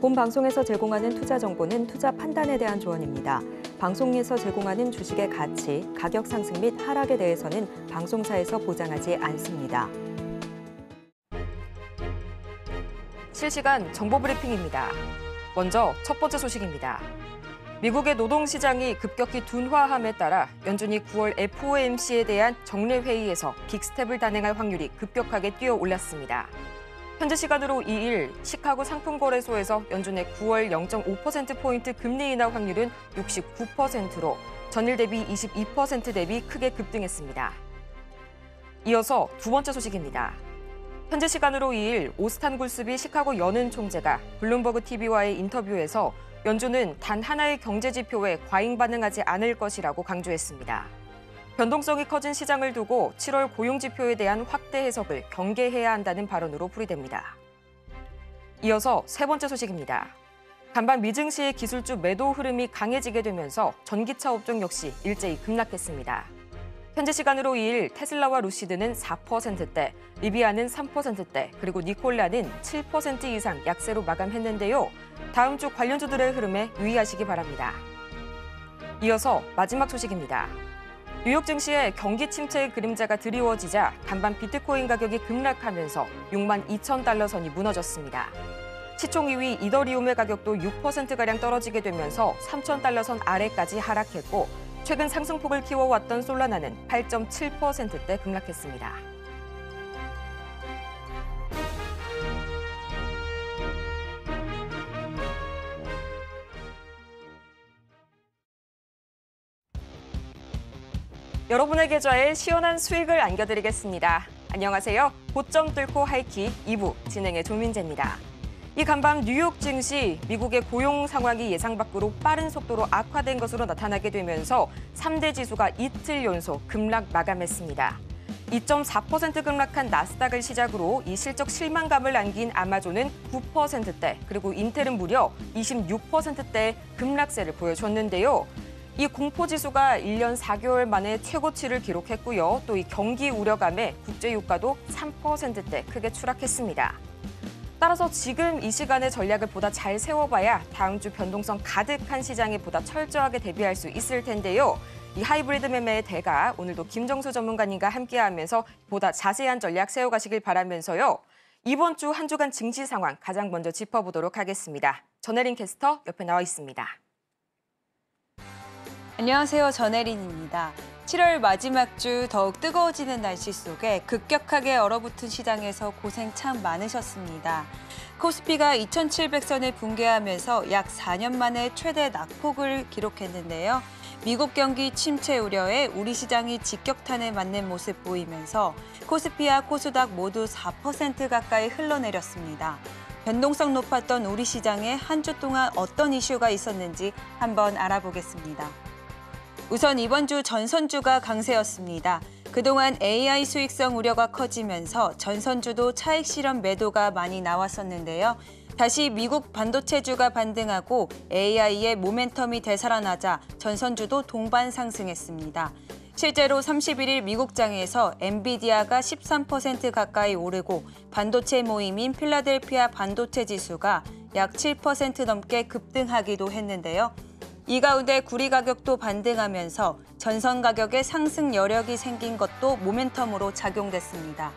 본 방송에서 제공하는 투자 정보는 투자 판단에 대한 조언입니다. 방송에서 제공하는 주식의 가치, 가격 상승 및 하락에 대해서는 방송사에서 보장하지 않습니다. 실시간 정보 브리핑입니다. 먼저 첫 번째 소식입니다. 미국의 노동시장이 급격히 둔화함에 따라 연준이 9월 FOMC에 대한 정례회의에서 빅스텝을 단행할 확률이 급격하게 뛰어올랐습니다. 현재 시간으로 2일 시카고 상품거래소에서 연준의 9월 0.5%포인트 금리 인하 확률은 69%로 전일 대비 22% 대비 크게 급등했습니다. 이어서 두 번째 소식입니다. 현재 시간으로 2일 오스탄 굴스비 시카고 연은 총재가 블룸버그 TV와의 인터뷰에서 연준은 단 하나의 경제 지표에 과잉 반응하지 않을 것이라고 강조했습니다. 변동성이 커진 시장을 두고 7월 고용지표에 대한 확대 해석을 경계해야 한다는 발언으로 풀이됩니다. 이어서 세 번째 소식입니다. 간밤 미증시의 기술주 매도 흐름이 강해지게 되면서 전기차 업종 역시 일제히 급락했습니다. 현재 시간으로 2일 테슬라와 루시드는 4%대, 리비아는 3%대, 그리고 니콜라는 7% 이상 약세로 마감했는데요. 다음 주 관련주들의 흐름에 유의하시기 바랍니다. 이어서 마지막 소식입니다. 뉴욕 증시에 경기 침체의 그림자가 드리워지자 간밤 비트코인 가격이 급락하면서 6만 2천 달러 선이 무너졌습니다. 시총 2위 이더리움의 가격도 6%가량 떨어지게 되면서 3천 달러 선 아래까지 하락했고 최근 상승폭을 키워왔던 솔라나는 8.7%대 급락했습니다. 여러분의 계좌에 시원한 수익을 안겨드리겠습니다. 안녕하세요. 고점 뚫고 하이킥 2부 진행의 조민재입니다. 이 간밤 뉴욕 증시 미국의 고용 상황이 예상 밖으로 빠른 속도로 악화된 것으로 나타나게 되면서 3대 지수가 이틀 연속 급락 마감했습니다. 2.4% 급락한 나스닥을 시작으로 이 실적 실망감을 안긴 아마존은 9%대, 그리고 인텔은 무려 26%대 급락세를 보여줬는데요. 이 공포지수가 1년 4개월 만에 최고치를 기록했고요. 또 이 경기 우려감에 국제유가도 3%대 크게 추락했습니다. 따라서 지금 이 시간에 전략을 보다 잘 세워봐야 다음 주 변동성 가득한 시장에 보다 철저하게 대비할 수 있을 텐데요. 이 하이브리드 매매의 대가 오늘도 김정수 전문가님과 함께하면서 보다 자세한 전략 세워가시길 바라면서요. 이번 주 한 주간 증시 상황 가장 먼저 짚어보도록 하겠습니다. 전혜린 캐스터 옆에 나와 있습니다. 안녕하세요. 전혜린입니다. 7월 마지막 주 더욱 뜨거워지는 날씨 속에 급격하게 얼어붙은 시장에서 고생 참 많으셨습니다. 코스피가 2,700선을 붕괴하면서 약 4년 만에 최대 낙폭을 기록했는데요. 미국 경기 침체 우려에 우리 시장이 직격탄에 맞는 모습 보이면서 코스피와 코스닥 모두 4% 가까이 흘러내렸습니다. 변동성 높았던 우리 시장에 한 주 동안 어떤 이슈가 있었는지 한번 알아보겠습니다. 우선 이번 주 전선주가 강세였습니다. 그동안 AI 수익성 우려가 커지면서 전선주도 차익 실험 매도가 많이 나왔었는데요. 다시 미국 반도체주가 반등하고 AI의 모멘텀이 되살아나자 전선주도 동반 상승했습니다. 실제로 31일 미국장에서 엔비디아가 13% 가까이 오르고 반도체 모임인 필라델피아 반도체 지수가 약 7% 넘게 급등하기도 했는데요. 이 가운데 구리 가격도 반등하면서 전선 가격의 상승 여력이 생긴 것도 모멘텀으로 작용됐습니다.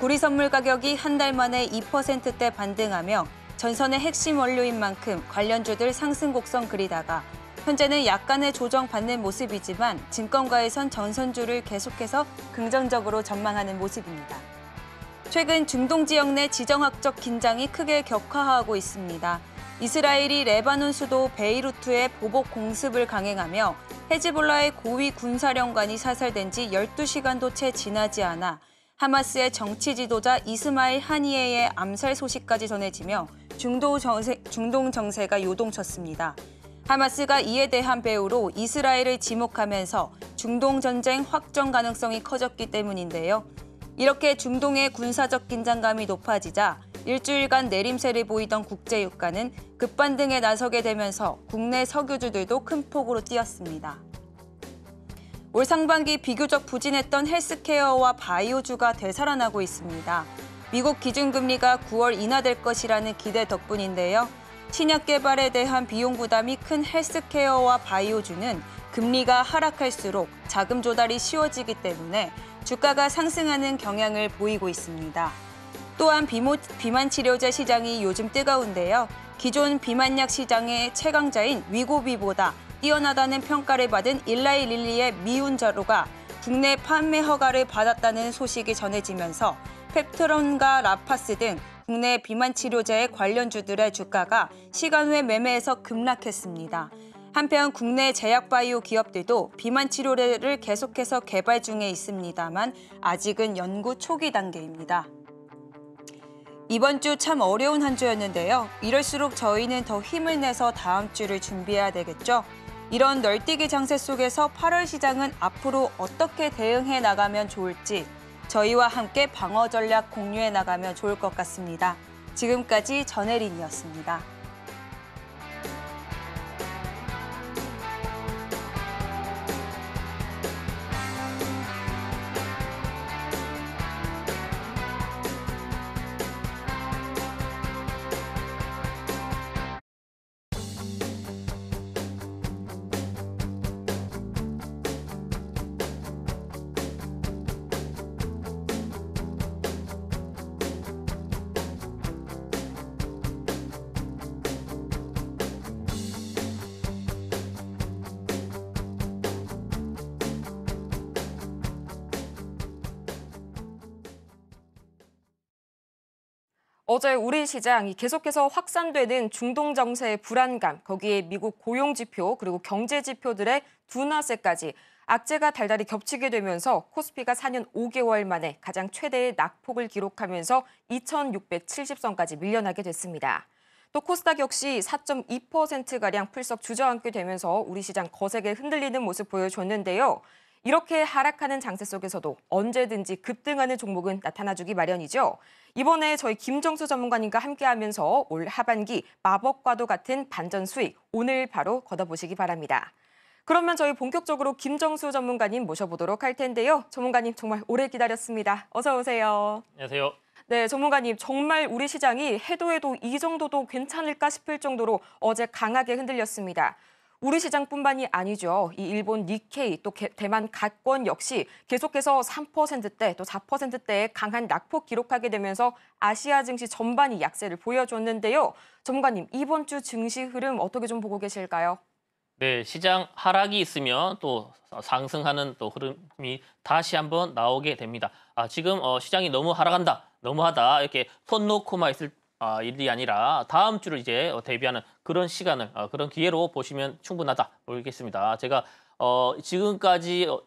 구리 선물 가격이 한 달 만에 2%대 반등하며 전선의 핵심 원료인 만큼 관련주들 상승 곡선 그리다가 현재는 약간의 조정받는 모습이지만 증권가에선 전선주를 계속해서 긍정적으로 전망하는 모습입니다. 최근 중동 지역 내 지정학적 긴장이 크게 격화하고 있습니다. 이스라엘이 레바논 수도 베이루트에 보복 공습을 강행하며 헤즈볼라의 고위 군사령관이 사살된 지 12시간도 채 지나지 않아 하마스의 정치 지도자 이스마일 하니에의 암살 소식까지 전해지며 중동 정세, 중동 정세가 요동쳤습니다. 하마스가 이에 대한 배후로 이스라엘을 지목하면서 중동 전쟁 확정 가능성이 커졌기 때문인데요. 이렇게 중동의 군사적 긴장감이 높아지자 일주일간 내림세를 보이던 국제 유가는 급반등에 나서게 되면서 국내 석유주들도 큰 폭으로 뛰었습니다. 올 상반기 비교적 부진했던 헬스케어와 바이오주가 되살아나고 있습니다. 미국 기준금리가 9월 인하될 것이라는 기대 덕분인데요. 신약 개발에 대한 비용 부담이 큰 헬스케어와 바이오주는 금리가 하락할수록 자금 조달이 쉬워지기 때문에 주가가 상승하는 경향을 보이고 있습니다. 또한 비모, 비만 치료제 시장이 요즘 뜨거운데요. 기존 비만약 시장의 최강자인 위고비보다 뛰어나다는 평가를 받은 일라이 릴리의 미운자루가 국내 판매 허가를 받았다는 소식이 전해지면서 펩트론과 라파스 등 국내 비만 치료제의 관련주들의 주가가 시간 외 매매에서 급락했습니다. 한편 국내 제약 바이오 기업들도 비만 치료제를 계속해서 개발 중에 있습니다만 아직은 연구 초기 단계입니다. 이번 주 참 어려운 한 주였는데요. 이럴수록 저희는 더 힘을 내서 다음 주를 준비해야 되겠죠. 이런 널뛰기 장세 속에서 8월 시장은 앞으로 어떻게 대응해 나가면 좋을지 저희와 함께 방어 전략 공유해 나가면 좋을 것 같습니다. 지금까지 전혜린이었습니다. 어제 우리 시장 이 계속해서 확산되는 중동 정세의 불안감, 거기에 미국 고용 지표 그리고 경제 지표들의 둔화세까지 악재가 달달이 겹치게 되면서 코스피가 4년 5개월 만에 가장 최대의 낙폭을 기록하면서 2,670선까지 밀려나게 됐습니다. 또 코스닥 역시 4.2%가량 풀썩 주저앉게 되면서 우리 시장 거세게 흔들리는 모습 보여줬는데요. 이렇게 하락하는 장세 속에서도 언제든지 급등하는 종목은 나타나주기 마련이죠. 이번에 저희 김정수 전문가님과 함께하면서 올 하반기 마법과도 같은 반전 수익 오늘 바로 걷어보시기 바랍니다. 그러면 저희 본격적으로 김정수 전문가님 모셔보도록 할 텐데요. 전문가님 정말 오래 기다렸습니다. 어서 오세요. 안녕하세요. 네, 전문가님 정말 우리 시장이 해도 해도 이 정도도 괜찮을까 싶을 정도로 어제 강하게 흔들렸습니다. 우리 시장뿐만이 아니죠. 이 일본 니케이 또 개, 대만 가권 역시 계속해서 3%대 또 4%대의 강한 낙폭 기록하게 되면서 아시아 증시 전반이 약세를 보여줬는데요. 전문가님 이번 주 증시 흐름 어떻게 좀 보고 계실까요? 네, 시장 하락이 있으면 또 상승하는 또 흐름이 다시 한번 나오게 됩니다. 아, 지금 어, 시장이 너무 하락한다, 너무하다 이렇게 손 놓고만 있을 아, 일이 아니라 다음 주를 이제 어, 대비하는 그런 시간을 어, 그런 기회로 보시면 충분하다 모르겠습니다. 제가 어, 지금까지 어,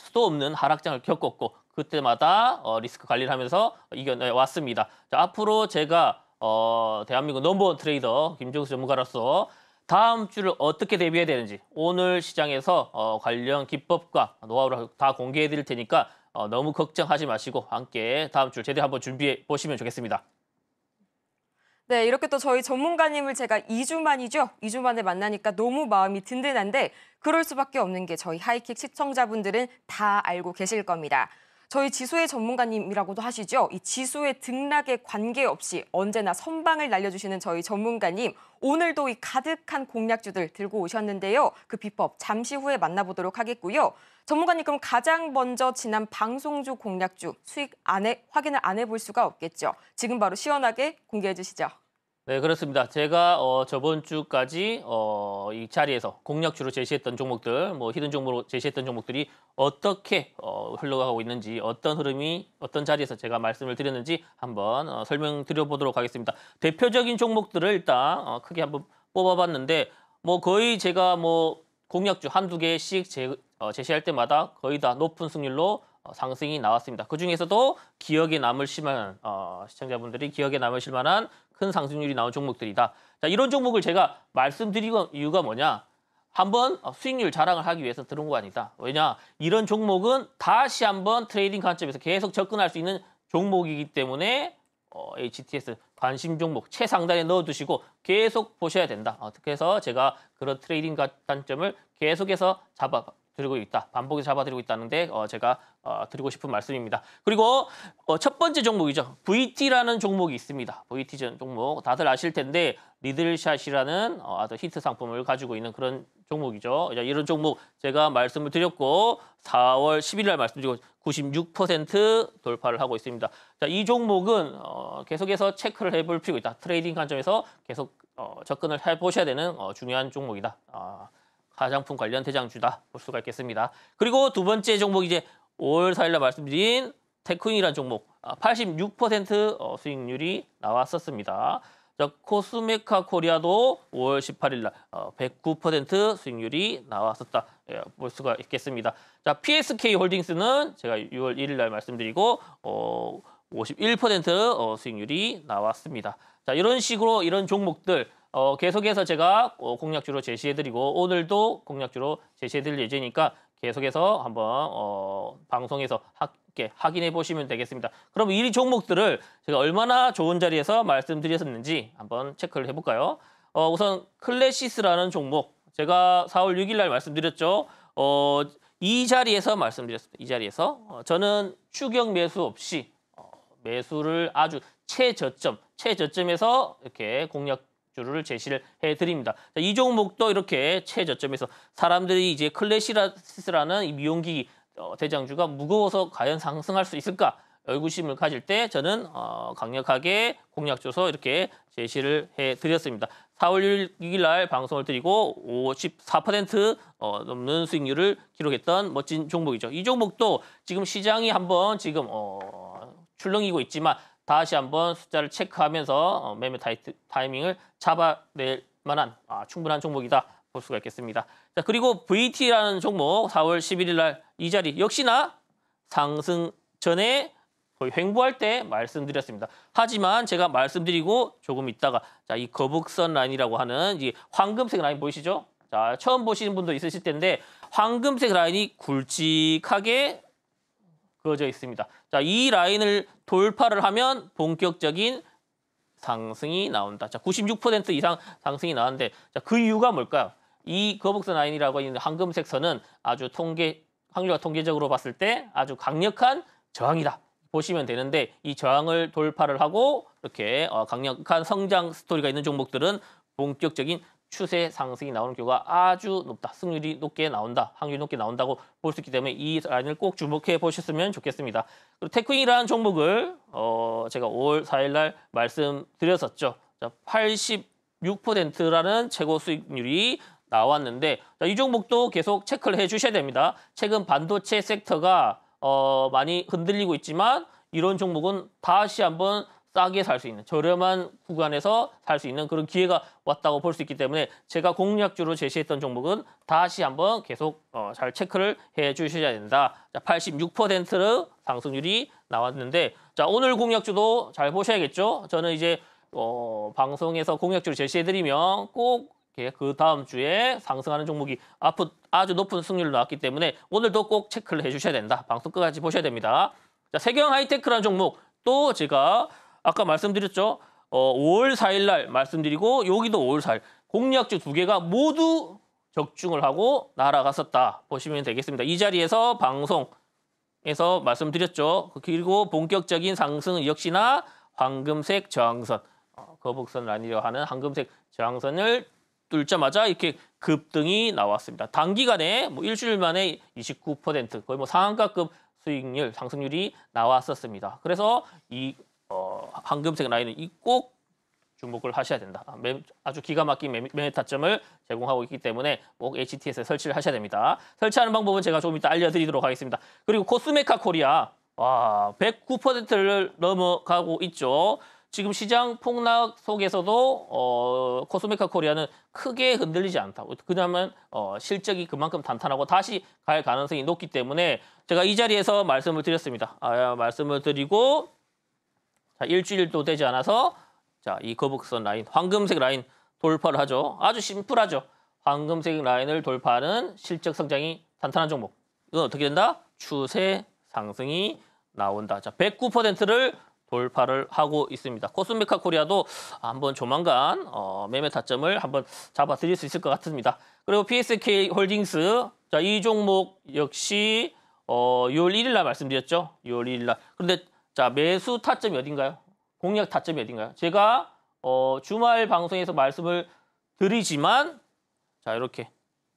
수도 없는 하락장을 겪었고 그때마다 어, 리스크 관리를 하면서 이겨왔습니다. 자, 앞으로 제가 어, 대한민국 넘버원 트레이더 김종수 전문가로서 다음 주를 어떻게 대비해야 되는지 오늘 시장에서 어, 관련 기법과 노하우를 다 공개해 드릴 테니까 어, 너무 걱정하지 마시고 함께 다음 주 제대로 한번 준비해 보시면 좋겠습니다. 네, 이렇게 또 저희 전문가님을 제가 2주 만이죠. 2주 만에 만나니까 너무 마음이 든든한데 그럴 수밖에 없는 게 저희 하이킥 시청자분들은 다 알고 계실 겁니다. 저희 지수의 전문가님이라고도 하시죠. 이 지수의 등락에 관계없이 언제나 선방을 날려주시는 저희 전문가님. 오늘도 이 가득한 공략주들 들고 오셨는데요. 그 비법 잠시 후에 만나보도록 하겠고요. 전문가님 그럼 가장 먼저 지난 방송주 공략주 수익 안에 확인을 안 해볼 수가 없겠죠. 지금 바로 시원하게 공개해 주시죠. 네, 그렇습니다. 제가 어, 저번 주까지 어, 이 자리에서 공략주로 제시했던 종목들, 뭐 히든 종목으로 제시했던 종목들이 어떻게 어, 흘러가고 있는지, 어떤 흐름이 어떤 자리에서 제가 말씀을 드렸는지 한번 어, 설명드려 보도록 하겠습니다. 대표적인 종목들을 일단 어, 크게 한번 뽑아봤는데, 뭐 거의 제가 뭐 공략주 한두 개씩 제, 어, 제시할 때마다 거의 다 높은 승률로 어, 상승이 나왔습니다. 그 중에서도 기억에 남을실 만한 어, 시청자분들이 기억에 남으실 만한 큰 상승률이 나온 종목들이다. 자, 이런 종목을 제가 말씀드린 이유가 뭐냐? 한번 수익률 자랑을 하기 위해서 들은 거 아니다. 왜냐? 이런 종목은 다시 한번 트레이딩 관점에서 계속 접근할 수 있는 종목이기 때문에 어, HTS 관심 종목 최상단에 넣어두시고 계속 보셔야 된다. 어, 떻게해서 제가 그런 트레이딩 관점을 계속해서 잡아 드리고 있다. 반복해서 잡아드리고 있다는데 어, 제가 어, 드리고 싶은 말씀입니다. 그리고 어, 첫 번째 종목이죠. VT라는 종목이 있습니다. VT 종목 다들 아실 텐데 리들샷이라는 어, 아주 히트 상품을 가지고 있는 그런 종목이죠. 이런 종목 제가 말씀을 드렸고 4월 10일 날 말씀드리고 96% 돌파를 하고 있습니다. 자, 이 종목은 어, 계속해서 체크를 해볼 필요가 있다. 트레이딩 관점에서 계속 어, 접근을 해보셔야 되는 어, 중요한 종목이다. 아. 화장품 관련 대장주다 볼 수가 있겠습니다. 그리고 두 번째 종목 이제 5월 4일날 말씀드린 테크인이라는 종목 86% 아, 어, 수익률이 나왔었습니다. 코스메카 코리아도 5월 18일 날109% 수익률이 나왔었다. 예, 볼 수가 있겠습니다. 자, PSK 홀딩스는 제가 6월 1일 날 말씀드리고 51% 어, 어, 수익률이 나왔습니다. 자, 이런 식으로 이런 종목들 어, 계속해서 제가 어, 공략주로 제시해드리고 오늘도 공략주로 제시해드릴 예정이니까 계속해서 한번 어, 방송에서 하, 이 확인해 보시면 되겠습니다. 그럼 이 종목들을 제가 얼마나 좋은 자리에서 말씀드렸었는지 한번 체크를 해볼까요? 어, 우선 클래시스라는 종목 제가 4월 6일 날 말씀드렸죠. 어, 이 자리에서 말씀드렸습니다. 이 자리에서 어, 저는 추격 매수 없이 어, 매수를 아주 최저점, 최저점에서 이렇게 공략 주를 제시를 해드립니다. 자, 이 종목도 이렇게 최저점에서 사람들이 이제 클래시라스라는 미용기 기 어, 대장주가 무거워서 과연 상승할 수 있을까 의구심을 가질 때 저는 어, 강력하게 공략줘서 이렇게 제시를 해드렸습니다. 4월 6일 날 방송을 드리고 54% 어, 넘는 수익률을 기록했던 멋진 종목이죠. 이 종목도 지금 시장이 한번 지금 어, 출렁이고 있지만 다시 한번 숫자를 체크하면서 어, 매매 타이밍을 잡아낼 만한 아, 충분한 종목이다 볼 수가 있겠습니다. 자 그리고 VT라는 종목 4월 11일 날 이 자리 역시나 상승 전에 거의 횡보할 때 말씀드렸습니다. 하지만 제가 말씀드리고 조금 있다가 자이 거북선 라인이라고 하는 이 황금색 라인 보이시죠? 자 처음 보시는 분도 있으실 텐데 황금색 라인이 굵직하게 그어져 있습니다. 자, 이 라인을 돌파를 하면 본격적인 상승이 나온다. 자, 96% 이상 상승이 나왔는데 자, 그 이유가 뭘까요? 이 거북선 라인이라고 있는 황금색 선은 아주 통계 확률과 통계적으로 봤을 때 아주 강력한 저항이다. 보시면 되는데 이 저항을 돌파를 하고 이렇게 어, 강력한 성장 스토리가 있는 종목들은 본격적인 추세 상승이 나오는 경우가 아주 높다. 승률이 높게 나온다. 확률이 높게 나온다고 볼 수 있기 때문에 이 라인을 꼭 주목해 보셨으면 좋겠습니다. 그리고 테크잉이라는 종목을 어 제가 5월 4일 날 말씀드렸었죠. 자, 86%라는 최고 수익률이 나왔는데 자, 이 종목도 계속 체크를 해 주셔야 됩니다. 최근 반도체 섹터가 어 많이 흔들리고 있지만 이런 종목은 다시 한번 싸게 살 수 있는 저렴한 구간에서 살 수 있는 그런 기회가 왔다고 볼 수 있기 때문에 제가 공략주로 제시했던 종목은 다시 한번 계속 어, 잘 체크를 해 주셔야 된다. 자, 86%의 상승률이 나왔는데 자 오늘 공략주도 잘 보셔야겠죠. 저는 이제 어, 방송에서 공략주를 제시해드리면 꼭 그 다음 주에 상승하는 종목이 아프, 아주 높은 승률로 나왔기 때문에 오늘도 꼭 체크를 해주셔야 된다. 방송 끝까지 보셔야 됩니다. 자, 세경 하이테크라는 종목 또 제가 아까 말씀드렸죠. 어, 5월 4일 날 말씀드리고 여기도 5월 4일 공략주 두 개가 모두 적중을 하고 날아갔었다 보시면 되겠습니다. 이 자리에서 방송에서 말씀드렸죠. 그리고 본격적인 상승은 역시나 황금색 저항선 어, 거북선 라니려 하는 황금색 저항선을 뚫자마자 이렇게 급등이 나왔습니다. 단기간에 뭐 일주일 만에 29% 거의 뭐 상한가급 수익률 상승률이 나왔었습니다. 그래서 이 어, 황금색 라인은 꼭 주목을 하셔야 된다. 아, 아주 기가 막힌 매매, 타점을 제공하고 있기 때문에 꼭 HTS에 설치를 하셔야 됩니다. 설치하는 방법은 제가 조금 이따 알려드리도록 하겠습니다. 그리고 코스메카 코리아 와 109%를 넘어가고 있죠. 지금 시장 폭락 속에서도 어, 코스메카 코리아는 크게 흔들리지 않다. 그나마 어, 실적이 그만큼 탄탄하고 다시 갈 가능성이 높기 때문에 제가 이 자리에서 말씀을 드렸습니다. 아, 말씀을 드리고 자, 일주일도 되지 않아서 자, 이 거북선 라인, 황금색 라인 돌파를 하죠. 아주 심플하죠. 황금색 라인을 돌파하는 실적 성장이 탄탄한 종목. 이건 어떻게 된다? 추세 상승이 나온다. 자, 109%를 돌파를 하고 있습니다. 코스메카 코리아도 한번 조만간 어, 매매 타점을 한번 잡아드릴 수 있을 것 같습니다. 그리고 PSK 홀딩스 자, 이 종목 역시 어, 6월 1일 날 말씀드렸죠. 6월 1일 날. 그런데 자, 매수 타점이 어딘가요? 공략 타점이 어딘가요? 제가 어, 주말 방송에서 말씀을 드리지만 자, 이렇게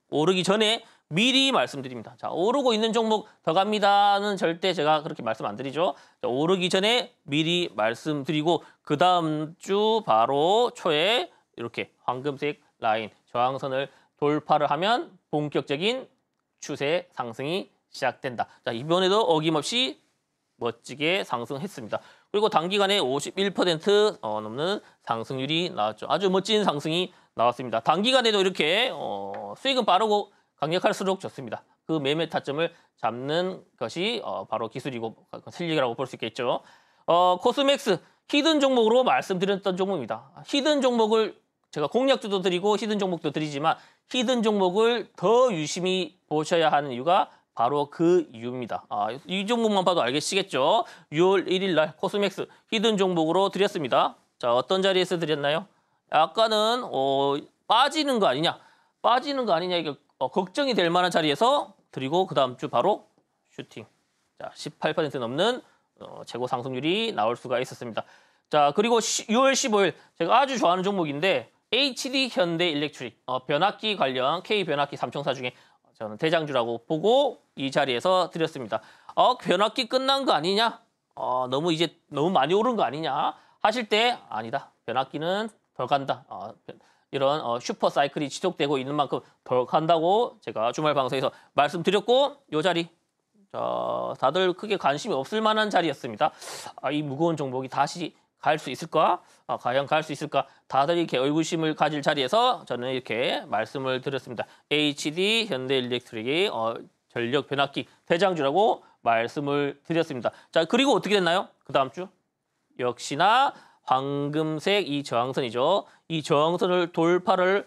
오르기 전에 미리 말씀드립니다. 자, 오르고 있는 종목 더 갑니다는 절대 제가 그렇게 말씀 안 드리죠. 자, 오르기 전에 미리 말씀드리고 그 다음 주 바로 초에 이렇게 황금색 라인 저항선을 돌파를 하면 본격적인 추세 상승이 시작된다. 자, 이번에도 어김없이 멋지게 상승했습니다. 그리고 단기간에 51% 어, 넘는 상승률이 나왔죠. 아주 멋진 상승이 나왔습니다. 단기간에도 이렇게 어, 수익은 빠르고 강력할수록 좋습니다. 그 매매 타점을 잡는 것이 어, 바로 기술이고 실력이라고 볼 수 있겠죠. 어, 코스맥스 히든 종목으로 말씀드렸던 종목입니다. 히든 종목을 제가 공략주도 드리고 히든 종목도 드리지만 히든 종목을 더 유심히 보셔야 하는 이유가 바로 그 이유입니다. 아, 이 종목만 봐도 알겠시겠죠? 6월 1일 날 코스맥스 히든 종목으로 드렸습니다. 자, 어떤 자리에서 드렸나요? 아까는 어, 빠지는 거 아니냐? 빠지는 거 아니냐? 이게 어, 걱정이 될 만한 자리에서 드리고 그 다음 주 바로 슈팅. 자, 18% 넘는 어, 재고 상승률이 나올 수가 있었습니다. 자, 그리고 시, 6월 15일 제가 아주 좋아하는 종목인데 HD 현대 일렉트릭 어, 변압기 관련 K 변압기 삼총사 중에 저는 대장주라고 보고 이 자리에서 드렸습니다. 어, 변압기 끝난 거 아니냐? 어, 너무 이제 너무 많이 오른 거 아니냐? 하실 때 아니다. 변압기는 덜 간다. 어, 이런 어, 슈퍼 사이클이 지속되고 있는 만큼 덜 간다고 제가 주말 방송에서 말씀드렸고 이 자리 어, 다들 크게 관심이 없을 만한 자리였습니다. 아, 이 무거운 종목이 다시 갈수 있을까? 아, 과연 갈 수 있을까? 다들 이렇게 의구심을 가질 자리에서 저는 이렇게 말씀을 드렸습니다. HD 현대일렉트릭이 어, 전력 변압기 대장주라고 말씀을 드렸습니다. 자 그리고 어떻게 됐나요? 그 다음 주 역시나 황금색 이 저항선이죠. 이 저항선을 돌파를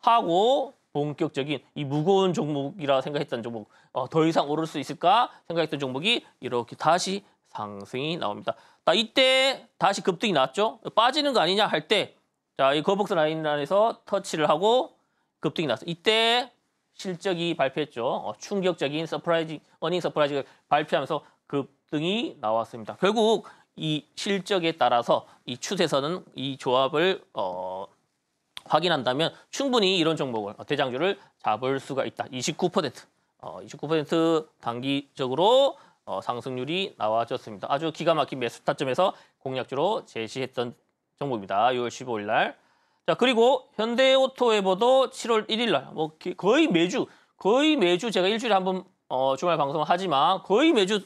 하고 본격적인 이 무거운 종목이라 생각했던 종목 어, 더 이상 오를 수 있을까 생각했던 종목이 이렇게 다시 상승이 나옵니다. 자, 이때 다시 급등이 났죠? 빠지는 거 아니냐 할 때, 자, 이 거북선 라인 안에서 터치를 하고 급등이 났어. 이때 실적이 발표했죠. 어, 충격적인 서프라이즈, 어닝 서프라이즈를 발표하면서 급등이 나왔습니다. 결국 이 실적에 따라서 이 추세선은 이 조합을 어, 확인한다면 충분히 이런 종목을 어, 대장주를 잡을 수가 있다. 29% 어, 29% 단기적으로 어, 상승률이 나와졌습니다. 아주 기가 막힌 매수 타점에서 공략주로 제시했던 정보입니다. 6월 15일 날. 자, 그리고 현대오토웨버도 7월 1일 날. 뭐 거의 매주 거의 매주 제가 일주일에 한번 어, 주말 방송을 하지만 거의 매주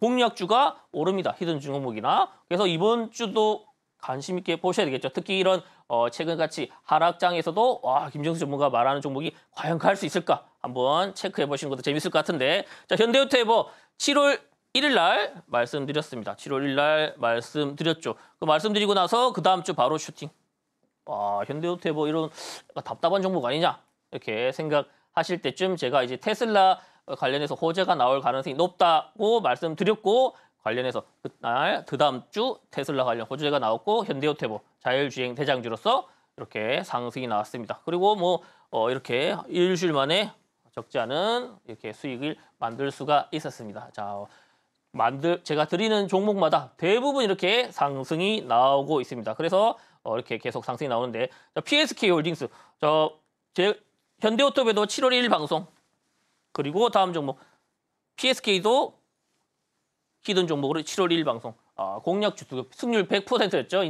공략주가 오릅니다. 히든 중공목이나. 그래서 이번 주도 관심 있게 보셔야 되겠죠. 특히 이런 어, 최근같이 하락장에서도 와 김정수 전문가 말하는 종목이 과연 갈 수 있을까 한번 체크해 보시는 것도 재밌을 것 같은데 자현대유태보 7월 1일 날 말씀드렸습니다. 7월 1일 날 말씀드렸죠. 그 말씀드리고 나서 그 다음 주 바로 슈팅. 와현대유태보 이런 답답한 종목 아니냐 이렇게 생각하실 때쯤 제가 이제 테슬라 관련해서 호재가 나올 가능성이 높다고 말씀드렸고 관련해서 그날 그다음 주 테슬라 관련 호재가 나왔고 현대오테보 자율주행 대장주로서 이렇게 상승이 나왔습니다. 그리고 뭐 어, 이렇게 일주일 만에 적지 않은 이렇게 수익을 만들 수가 있었습니다. 자, 어, 만들 제가 드리는 종목마다 대부분 이렇게 상승이 나오고 있습니다. 그래서 어, 이렇게 계속 상승이 나오는데 자, PSK 홀딩스 저 제, 현대오토베도 7월 1일 방송 그리고 다음 종목 PSK도 히든 종목으로 7월 1일 방송 어, 공략 주투 승률 100%였죠.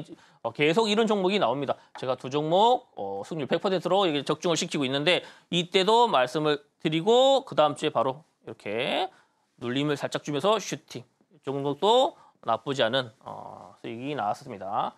어, 계속 이런 종목이 나옵니다. 제가 두 종목 어, 승률 100%로 적중을 시키고 있는데 이때도 말씀을 드리고 그 다음 주에 바로 이렇게 눌림을 살짝 주면서 슈팅 종목도 나쁘지 않은 어, 수익이 나왔습니다.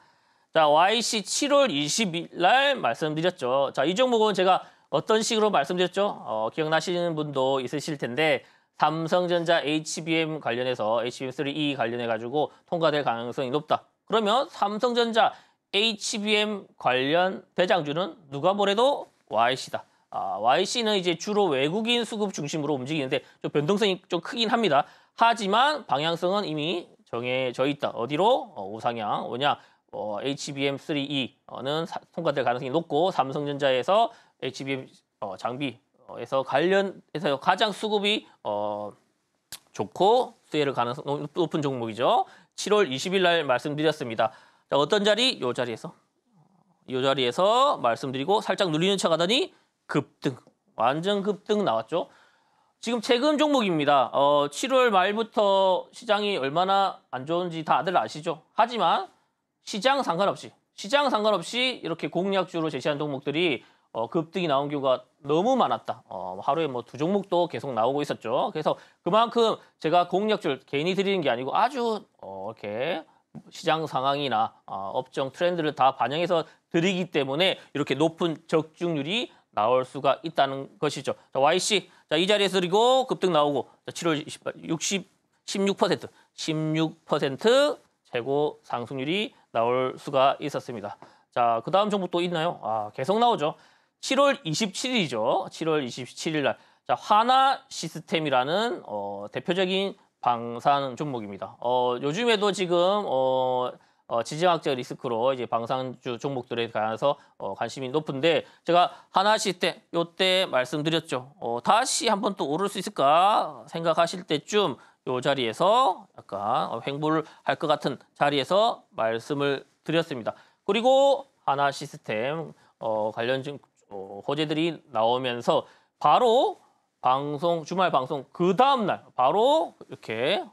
자 YC 7월 20일 날 말씀드렸죠. 자이 종목은 제가 어떤 식으로 말씀드렸죠? 어, 기억나시는 분도 있으실 텐데 삼성전자 HBM 관련해서 HBM3E e 관련해 가지고 통과될 가능성이 높다. 그러면 삼성전자 HBM 관련 대장주는 누가 뭐래도 YC다. 아, YC는 이제 주로 외국인 수급 중심으로 움직이는데 좀 변동성이 좀 크긴 합니다. 하지만 방향성은 이미 정해져 있다. 어디로? 어, 우상향. 뭐냐? 어, HBM3E는 통과될 가능성이 높고 삼성전자에서 HBM 어, 장비 에서 관련해서 가장 수급이 어, 좋고 수혜를 가능성 높은 종목이죠. 7월 20일 날 말씀드렸습니다. 자, 어떤 자리? 요 자리에서. 요 자리에서 말씀드리고 살짝 눌리는 척 하더니 급등. 완전 급등 나왔죠. 지금 최근 종목입니다. 어, 7월 말부터 시장이 얼마나 안 좋은지 다들 아시죠? 하지만 시장 상관없이 시장 상관없이 이렇게 공략주로 제시한 종목들이 어, 급등이 나온 경우가 너무 많았다. 어, 하루에 뭐 두 종목도 계속 나오고 있었죠. 그래서 그만큼 제가 공략줄 개인이 드리는 게 아니고 아주 어, 이렇게 시장 상황이나 어, 업종 트렌드를 다 반영해서 드리기 때문에 이렇게 높은 적중률이 나올 수가 있다는 것이죠. 자, YC 자, 이 자리에서 그리고 급등 나오고 자, 7월 28, 60, 16% 16% 최고 상승률이 나올 수가 있었습니다. 자, 그 다음 정보 또 있나요? 아, 계속 나오죠. 7월 27일이죠. 7월 27일 날. 자, 하나 시스템이라는 어, 대표적인 방산 종목입니다. 어, 요즘에도 지금 어, 어, 지정학적 리스크로 이제 방산주 종목들에 관해서 어, 관심이 높은데 제가 하나 시스템 요때 말씀드렸죠. 어, 다시 한번 또 오를 수 있을까 생각하실 때쯤 요 자리에서 약간 횡보를 할 것 같은 자리에서 말씀을 드렸습니다. 그리고 하나 시스템 어, 관련 어, 호재들이 나오면서 바로 방송 주말 방송 그 다음 날 바로 이렇게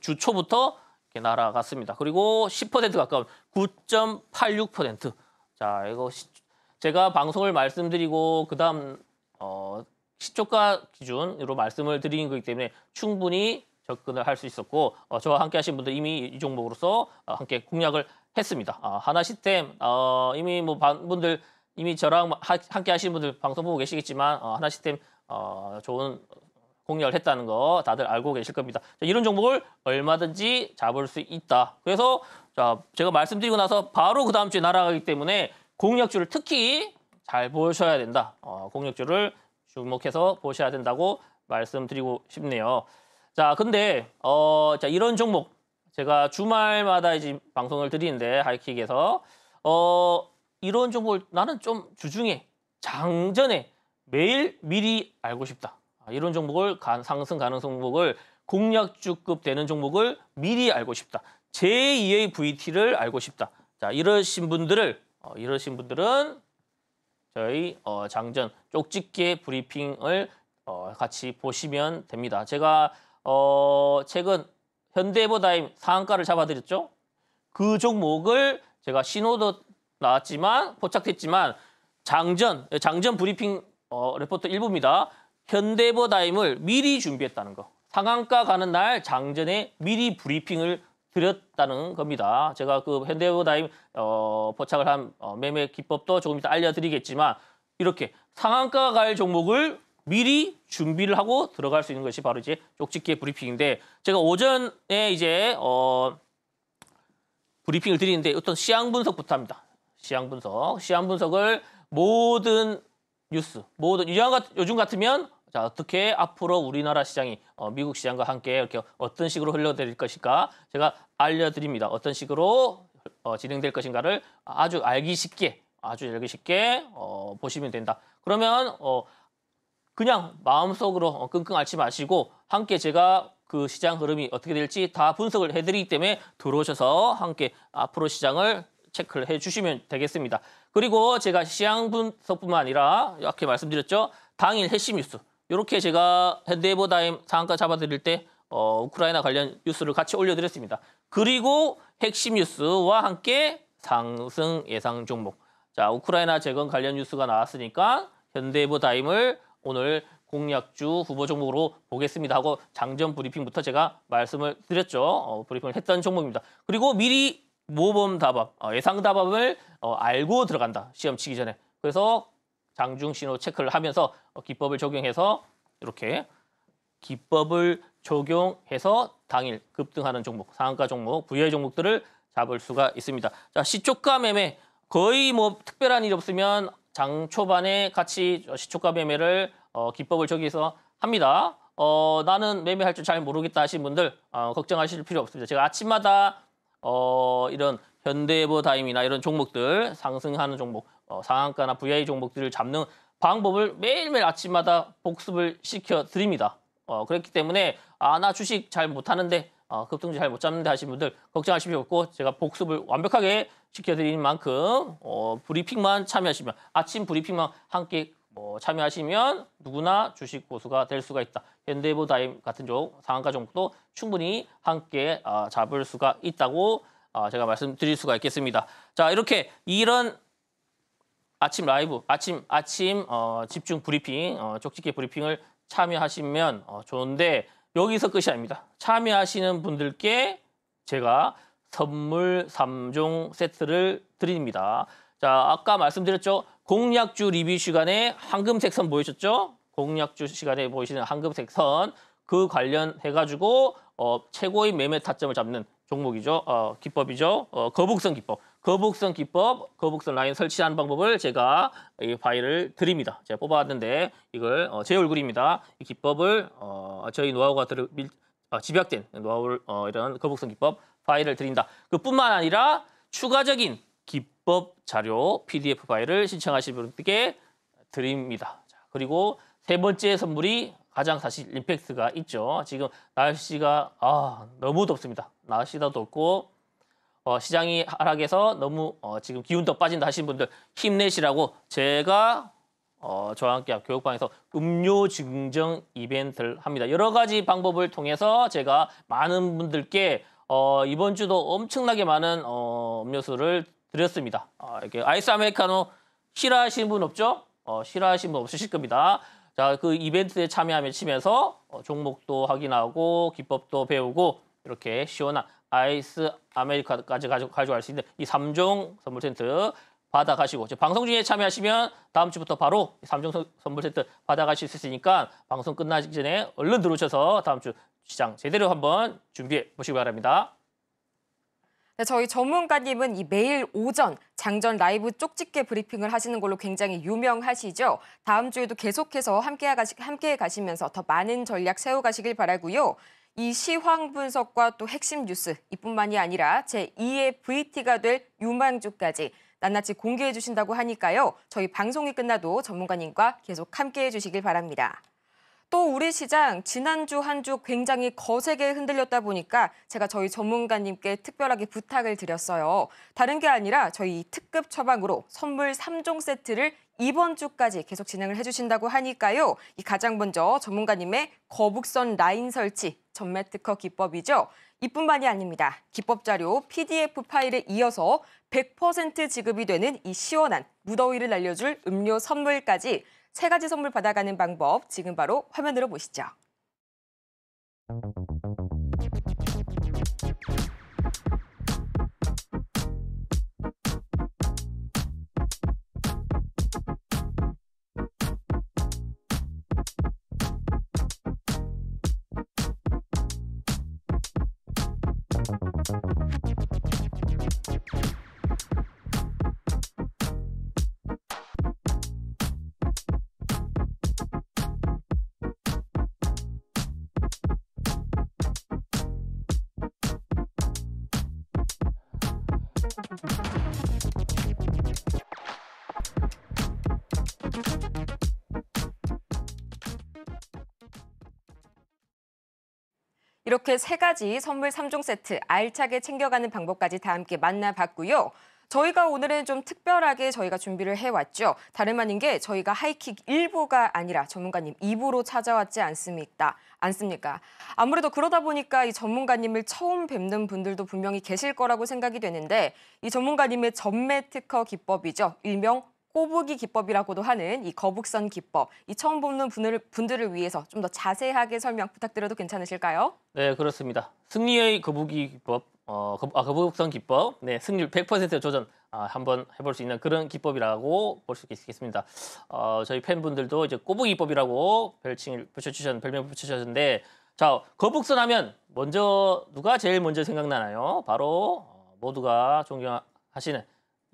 주초부터 이렇게 날아갔습니다. 그리고 10% 가까운 9.86%. 자, 이거 시, 제가 방송을 말씀드리고 그 다음 어, 시초가 기준으로 말씀을 드린 거기 때문에 충분히 접근을 할 수 있었고 어, 저와 함께 하신 분들 이미 이 종목으로서 어, 함께 공략을 했습니다. 아, 하나 시스템 어, 이미 뭐 반, 분들 이미 저랑 하, 함께 하시는 분들 방송 보고 계시겠지만 어, 하나 시스템 어, 좋은 공략을 했다는 거 다들 알고 계실 겁니다. 자, 이런 종목을 얼마든지 잡을 수 있다. 그래서 자, 제가 말씀드리고 나서 바로 그 다음 주에 날아가기 때문에 공략주를 특히 잘 보셔야 된다. 어, 공략주를 주목해서 보셔야 된다고 말씀드리고 싶네요. 자, 근데 어, 자, 이런 종목 제가 주말마다 이제 방송을 드리는데 하이킥에서 어, 이런 정보를 나는 좀 주중에 장전에 매일 미리 알고 싶다. 아, 이런 종목을 상승 가능성 종목을 공략주급 되는 종목을 미리 알고 싶다. 제2의 VT를 알고 싶다. 자 이러신 분들을 어, 이러신 분들은 저희 어, 장전 쪽집게 브리핑을 어, 같이 보시면 됩니다. 제가 어, 최근 현대보다임 상한가를 잡아드렸죠. 그 종목을 제가 신호도 나왔지만 포착됐지만 장전 장전 브리핑 어, 레포트 일부입니다 현대버다임을 미리 준비했다는 거. 상한가 가는 날 장전에 미리 브리핑을 드렸다는 겁니다. 제가 그 현대버다임 어, 포착을 한 어, 매매 기법도 조금 이따 알려드리겠지만 이렇게 상한가 갈 종목을 미리 준비를 하고 들어갈 수 있는 것이 바로 이제 쪽집게 브리핑인데 제가 오전에 이제 어 브리핑을 드리는데 어떤 시향 분석부터 합니다. 시향 분석. 시향 분석을 모든 뉴스, 모든 요즘 같으면 자 어떻게 앞으로 우리나라 시장이 어, 미국 시장과 함께 이렇게 어떤 식으로 흘러들릴 것일까 제가 알려드립니다. 어떤 식으로 어, 진행될 것인가를 아주 알기 쉽게 아주 알기 쉽게 어, 보시면 된다. 그러면 어, 그냥 마음속으로 어, 끙끙 앓지 마시고 함께 제가 그 시장 흐름이 어떻게 될지 다 분석을 해드리기 때문에 들어오셔서 함께 앞으로 시장을 체크를 해주시면 되겠습니다. 그리고 제가 시향 분석뿐만 아니라 이렇게 말씀드렸죠. 당일 핵심 뉴스 이렇게 제가 현대보다임 상한가 잡아드릴 때 어, 우크라이나 관련 뉴스를 같이 올려드렸습니다. 그리고 핵심 뉴스와 함께 상승 예상 종목. 자, 우크라이나 재건 관련 뉴스가 나왔으니까 현대보다임을 오늘 공략주 후보 종목으로 보겠습니다 하고 장전 브리핑부터 제가 말씀을 드렸죠. 어, 브리핑을 했던 종목입니다. 그리고 미리 모범 답안, 어, 예상 답안을 어, 알고 들어간다. 시험 치기 전에. 그래서 장중 신호 체크를 하면서 어, 기법을 적용해서 이렇게 기법을 적용해서 당일 급등하는 종목, 상한가 종목, 부여의 종목들을 잡을 수가 있습니다. 자, 시초가 매매 거의 뭐 특별한 일이 없으면 장 초반에 같이 시초가 매매를 어, 기법을 적용해서 합니다. 어, 나는 매매할 줄 잘 모르겠다 하신 분들 어, 걱정하실 필요 없습니다. 제가 아침마다 어, 이런 현대에버다임이나 이런 종목들 상승하는 종목, 어, 상한가나 VI 종목들을 잡는 방법을 매일매일 아침마다 복습을 시켜 드립니다. 어, 그렇기 때문에 아나 주식 잘 못하는데 어, 급등주 잘 못 잡는데 하신 분들 걱정하실 필요 없고 제가 복습을 완벽하게 시켜드리는 만큼 어, 브리핑만 참여하시면 아침 브리핑만 함께 뭐 참여하시면 누구나 주식 고수가 될 수가 있다. 현대보다임 같은 종 상한가 종목도 충분히 함께 어, 잡을 수가 있다고 어, 제가 말씀드릴 수가 있겠습니다. 자 이렇게 이런 아침 라이브, 아침 아침 어, 집중 브리핑, 어, 족집게 브리핑을 참여하시면 어, 좋은데 여기서 끝이 아닙니다. 참여하시는 분들께 제가 선물 3종 세트를 드립니다. 자, 아까 말씀드렸죠. 공략주 리뷰 시간에 황금색 선 보이셨죠? 공략주 시간에 보이시는 황금색 선 그 관련해가지고 어, 최고의 매매 타점을 잡는 종목이죠. 어, 기법이죠. 어, 거북선 기법. 거북선 기법, 거북선 라인 설치하는 방법을 제가 이 파일을 드립니다. 제가 뽑아왔는데 이걸 어, 제 얼굴입니다. 이 기법을 어, 저희 노하우가 들, 밀, 어, 집약된 노하우 어, 이런 거북선 기법 파일을 드린다. 그뿐만 아니라 추가적인 기법 자료 PDF 파일을 신청하신 분께 드립니다. 자, 그리고 세 번째 선물이 가장 사실 임팩트가 있죠. 지금 날씨가 아, 너무 덥습니다. 날씨도 덥고 어, 시장이 하락해서 너무 어, 지금 기운도 빠진다 하신 분들 힘내시라고 제가 어, 저와 함께 교육방에서 음료 증정 이벤트를 합니다. 여러 가지 방법을 통해서 제가 많은 분들께 어, 이번 주도 엄청나게 많은 어, 음료수를 드렸습니다. 아, 이렇게 아이스 아메리카노 싫어하시는 분 없죠? 어, 싫어하시는 분 없으실 겁니다. 자, 그 이벤트에 참여하면서 어, 종목도 확인하고 기법도 배우고 이렇게 시원한 아이스 아메리카까지 가져, 가져갈 수 있는 이 3종 선물 텐트 받아가시고 방송 중에 참여하시면 다음 주부터 바로 3종 선물 세트 받아가실 수 있으니까 방송 끝나기 전에 얼른 들어오셔서 다음 주 시장 제대로 한번 준비해 보시기 바랍니다. 네, 저희 전문가님은 이 매일 오전 장전 라이브 쪽집게 브리핑을 하시는 걸로 굉장히 유명하시죠. 다음 주에도 계속해서 함께, 가시, 함께 가시면서 더 많은 전략 세워가시길 바라고요. 이 시황 분석과 또 핵심 뉴스 이뿐만이 아니라 제2의 VT가 될 유망주까지 낱낱이 공개해 주신다고 하니까요. 저희 방송이 끝나도 전문가님과 계속 함께해 주시길 바랍니다. 또 우리 시장 지난주 한 주 굉장히 거세게 흔들렸다 보니까 제가 저희 전문가님께 특별하게 부탁을 드렸어요. 다른 게 아니라 저희 특급 처방으로 선물 3종 세트를 이번 주까지 계속 진행을 해주신다고 하니까요. 이 가장 먼저 전문가님의 거북선 라인 설치 전매 특허 기법이죠. 이뿐만이 아닙니다. 기법 자료 PDF 파일에 이어서 100% 지급이 되는 이 시원한 무더위를 날려줄 음료 선물까지 세 가지 선물 받아가는 방법 지금 바로 화면으로 보시죠. 이렇게 세 가지 선물 3종 세트 알차게 챙겨가는 방법까지 다 함께 만나봤고요. 저희가 오늘은 좀 특별하게 저희가 준비를 해왔죠. 다름 아닌 게 저희가 하이킥 1부가 아니라 전문가님 2부로 찾아왔지 않습니까? 않습니까? 아무래도 그러다 보니까 이 전문가님을 처음 뵙는 분들도 분명히 계실 거라고 생각이 되는데 이 전문가님의 전매 특허 기법이죠. 일명 꼬부기 기법이라고도 하는 이 거북선 기법, 이 처음 보는 분을, 분들을 위해서 좀 더 자세하게 설명 부탁드려도 괜찮으실까요? 네, 그렇습니다. 승리의 거북이 기법, 어, 거, 아, 거북선 기법, 네, 승률 100% 조전 아, 한번 해볼 수 있는 그런 기법이라고 볼 수 있겠습니다. 어, 저희 팬분들도 이제 꼬부기 기법이라고 별칭을 붙여주셨, 는 별명 붙여주셨는데 자, 거북선 하면 먼저 누가 제일 먼저 생각나나요? 바로 어, 모두가 존경하시는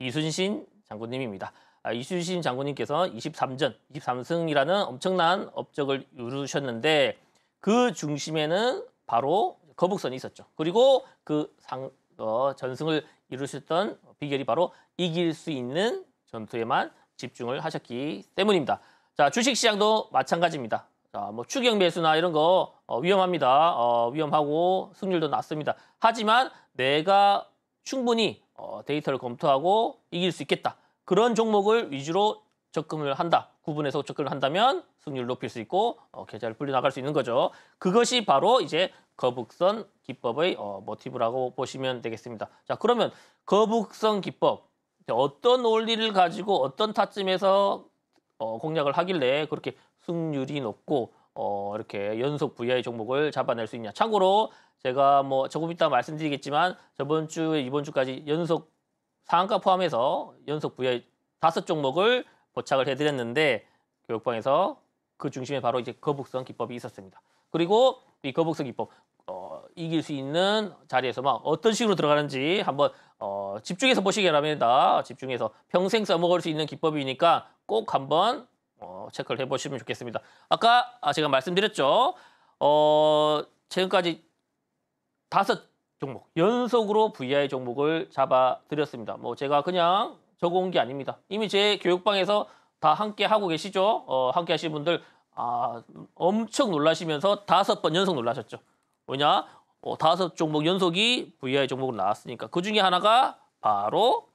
이순신 장군님입니다. 아, 이수신 장군님께서 23전, 23승이라는 엄청난 업적을 이루셨는데 그 중심에는 바로 거북선이 있었죠. 그리고 그 상, 어, 전승을 이루셨던 비결이 바로 이길 수 있는 전투에만 집중을 하셨기 때문입니다. 자, 주식시장도 마찬가지입니다. 자, 뭐 추경 매수나 이런 거 어, 위험합니다. 어, 위험하고 승률도 낮습니다. 하지만 내가 충분히 어, 데이터를 검토하고 이길 수 있겠다. 그런 종목을 위주로 접근을 한다. 구분해서 접근을 한다면 승률 높일 수 있고 어, 계좌를 불려 나갈 수 있는 거죠. 그것이 바로 이제 거북선 기법의 어, 모티브라고 보시면 되겠습니다. 자 그러면 거북선 기법 어떤 원리를 가지고 어떤 타점에서 어, 공략을 하길래 그렇게 승률이 높고 어, 이렇게 연속 VI 종목을 잡아낼 수 있냐. 참고로 제가 뭐 조금 이따 말씀드리겠지만 저번 주 이번 주까지 연속 상한가 포함해서 연속 부여 다섯 종목을 보착을 해드렸는데 교육방에서 그 중심에 바로 이제 거북선 기법이 있었습니다. 그리고 이 거북선 기법 어, 이길 수 있는 자리에서막 어떤 식으로 들어가는지 한번 어, 집중해서 보시기 바랍니다. 집중해서 평생 써먹을 수 있는 기법이니까 꼭 한번 어, 체크를 해보시면 좋겠습니다. 아까 아, 제가 말씀드렸죠. 어, 지금까지 다섯 종목 연속으로 VI 종목을 잡아드렸습니다. 뭐 제가 그냥 적어온 게 아닙니다. 이미 제 교육방에서 다 함께 하고 계시죠? 어, 함께 하신 분들 아, 엄청 놀라시면서 다섯 번 연속 놀라셨죠. 뭐냐 어, 다섯 종목 연속이 VI 종목으로 나왔으니까 그 중에 하나가 바로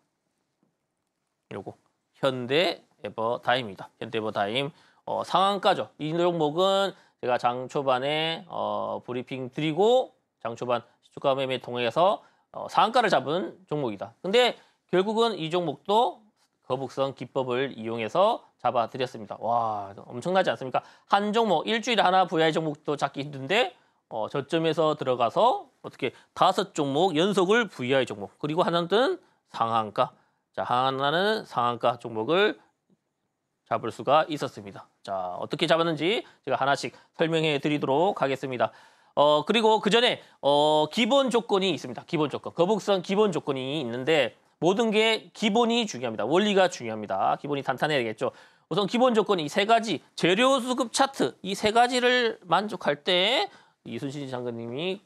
요거 현대 에버다임입니다. 현대 에버다임 어, 상한가죠. 이 종목은 제가 장 초반에 어, 브리핑 드리고 장 초반 주가 매매 통해서 어, 상한가를 잡은 종목이다. 근데 결국은 이 종목도 거북선 기법을 이용해서 잡아드렸습니다. 와 엄청나지 않습니까? 한 종목 일주일에 하나 VI 종목도 잡기 힘든데 어, 저점에서 들어가서 어떻게 다섯 종목 연속을 VI 종목 그리고 하나는 상한가 자 하나는 상한가 종목을 잡을 수가 있었습니다. 자 어떻게 잡았는지 제가 하나씩 설명해 드리도록 하겠습니다. 어, 그리고 그 전에 어, 기본 조건이 있습니다. 기본 조건. 거북선 기본 조건이 있는데 모든 게 기본이 중요합니다. 원리가 중요합니다. 기본이 단탄해야겠죠 우선 기본 조건이 이세 가지 재료 수급 차트 이 세 가지를 만족할 때 이순신 장관님이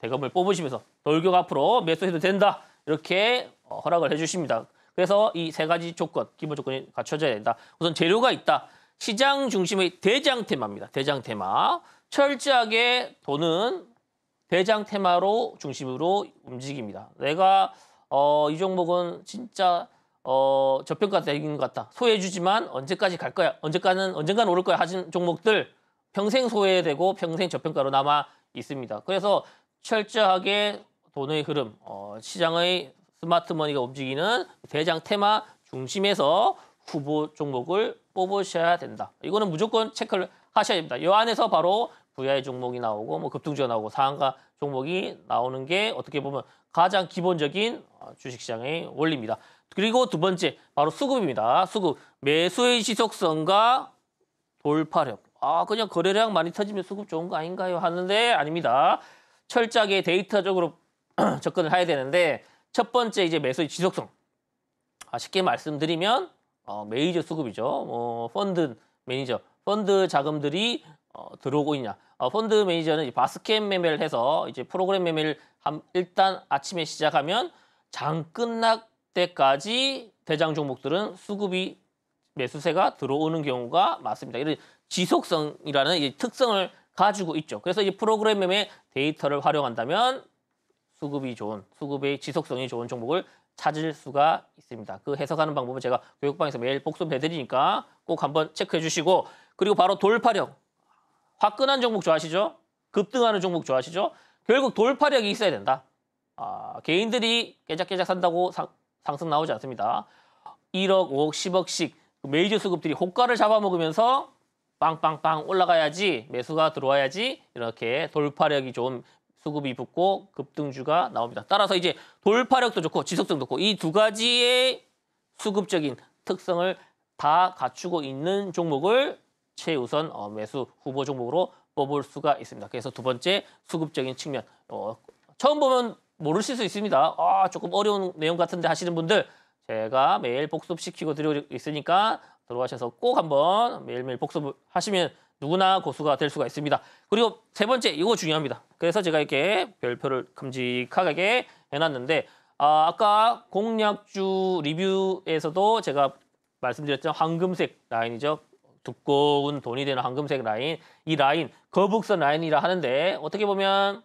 대검을 뽑으시면서 돌격 앞으로 매수해도 된다 이렇게 어, 허락을 해주십니다. 그래서 이 세 가지 조건 기본 조건이 갖춰져야 된다. 우선 재료가 있다. 시장 중심의 대장 테마입니다. 대장 테마. 철저하게 돈은 대장 테마로 중심으로 움직입니다. 내가 어, 이 종목은 진짜 어, 저평가된 것 같다. 소외주지만 언제까지 갈 거야? 언제까는 지 언젠간 오를 거야 하신 종목들 평생 소외되고 평생 저평가로 남아 있습니다. 그래서 철저하게 돈의 흐름, 어, 시장의 스마트머니가 움직이는 대장 테마 중심에서 후보 종목을 뽑으셔야 된다. 이거는 무조건 체크를 하셔야 됩니다. 이 안에서 바로 부야의 종목이 나오고 뭐 급등주가 나오고 상한가 종목이 나오는 게 어떻게 보면 가장 기본적인 어, 주식시장의 원리입니다. 그리고 두 번째 바로 수급입니다. 수급 매수의 지속성과 돌파력. 아 그냥 거래량 많이 터지면 수급 좋은 거 아닌가요? 하는데 아닙니다. 철저하게 데이터적으로 접근을 해야 되는데 첫 번째 이제 매수의 지속성. 아, 쉽게 말씀드리면 어, 메이저 수급이죠. 뭐 펀드 매니저 펀드 자금들이 어, 들어오고 있냐. 어, 펀드 매니저는 바스켓 매매를 해서 이제 프로그램 매매를 함, 일단 아침에 시작하면 장 끝날 때까지 대장 종목들은 수급이 매수세가 들어오는 경우가 많습니다. 이런 지속성이라는 특성을 가지고 있죠. 그래서 이 프로그램 매매 데이터를 활용한다면 수급이 좋은, 수급의 지속성이 좋은 종목을 찾을 수가 있습니다. 그 해석하는 방법은 제가 교육방에서 매일 복습해드리니까 꼭 한번 체크해 주시고 그리고 바로 돌파력. 화끈한 종목 좋아하시죠? 급등하는 종목 좋아하시죠? 결국 돌파력이 있어야 된다. 아, 개인들이 깨작깨작 산다고 상, 상승 나오지 않습니다. 1억, 5억, 10억씩 그 메이저 수급들이 호가를 잡아먹으면서 빵빵빵 올라가야지 매수가 들어와야지 이렇게 돌파력이 좀 수급이 붙고 급등주가 나옵니다. 따라서 이제 돌파력도 좋고 지속성도 좋고 이 두 가지의 수급적인 특성을 다 갖추고 있는 종목을 최우선 어, 매수 후보 종목으로 뽑을 수가 있습니다. 그래서 두 번째 수급적인 측면 어, 처음 보면 모르실 수 있습니다. 아 조금 어려운 내용 같은데 하시는 분들 제가 매일 복습시키고 드리고 있으니까 들어가셔서 꼭 한번 매일매일 복습하시면 을 누구나 고수가 될 수가 있습니다. 그리고 세 번째 이거 중요합니다. 그래서 제가 이렇게 별표를 큼직하게 해놨는데 아, 아까 공략주 리뷰에서도 제가 말씀드렸죠. 황금색 라인이죠. 두꺼운 돈이 되는 황금색 라인 이 라인 거북선 라인이라 하는데 어떻게 보면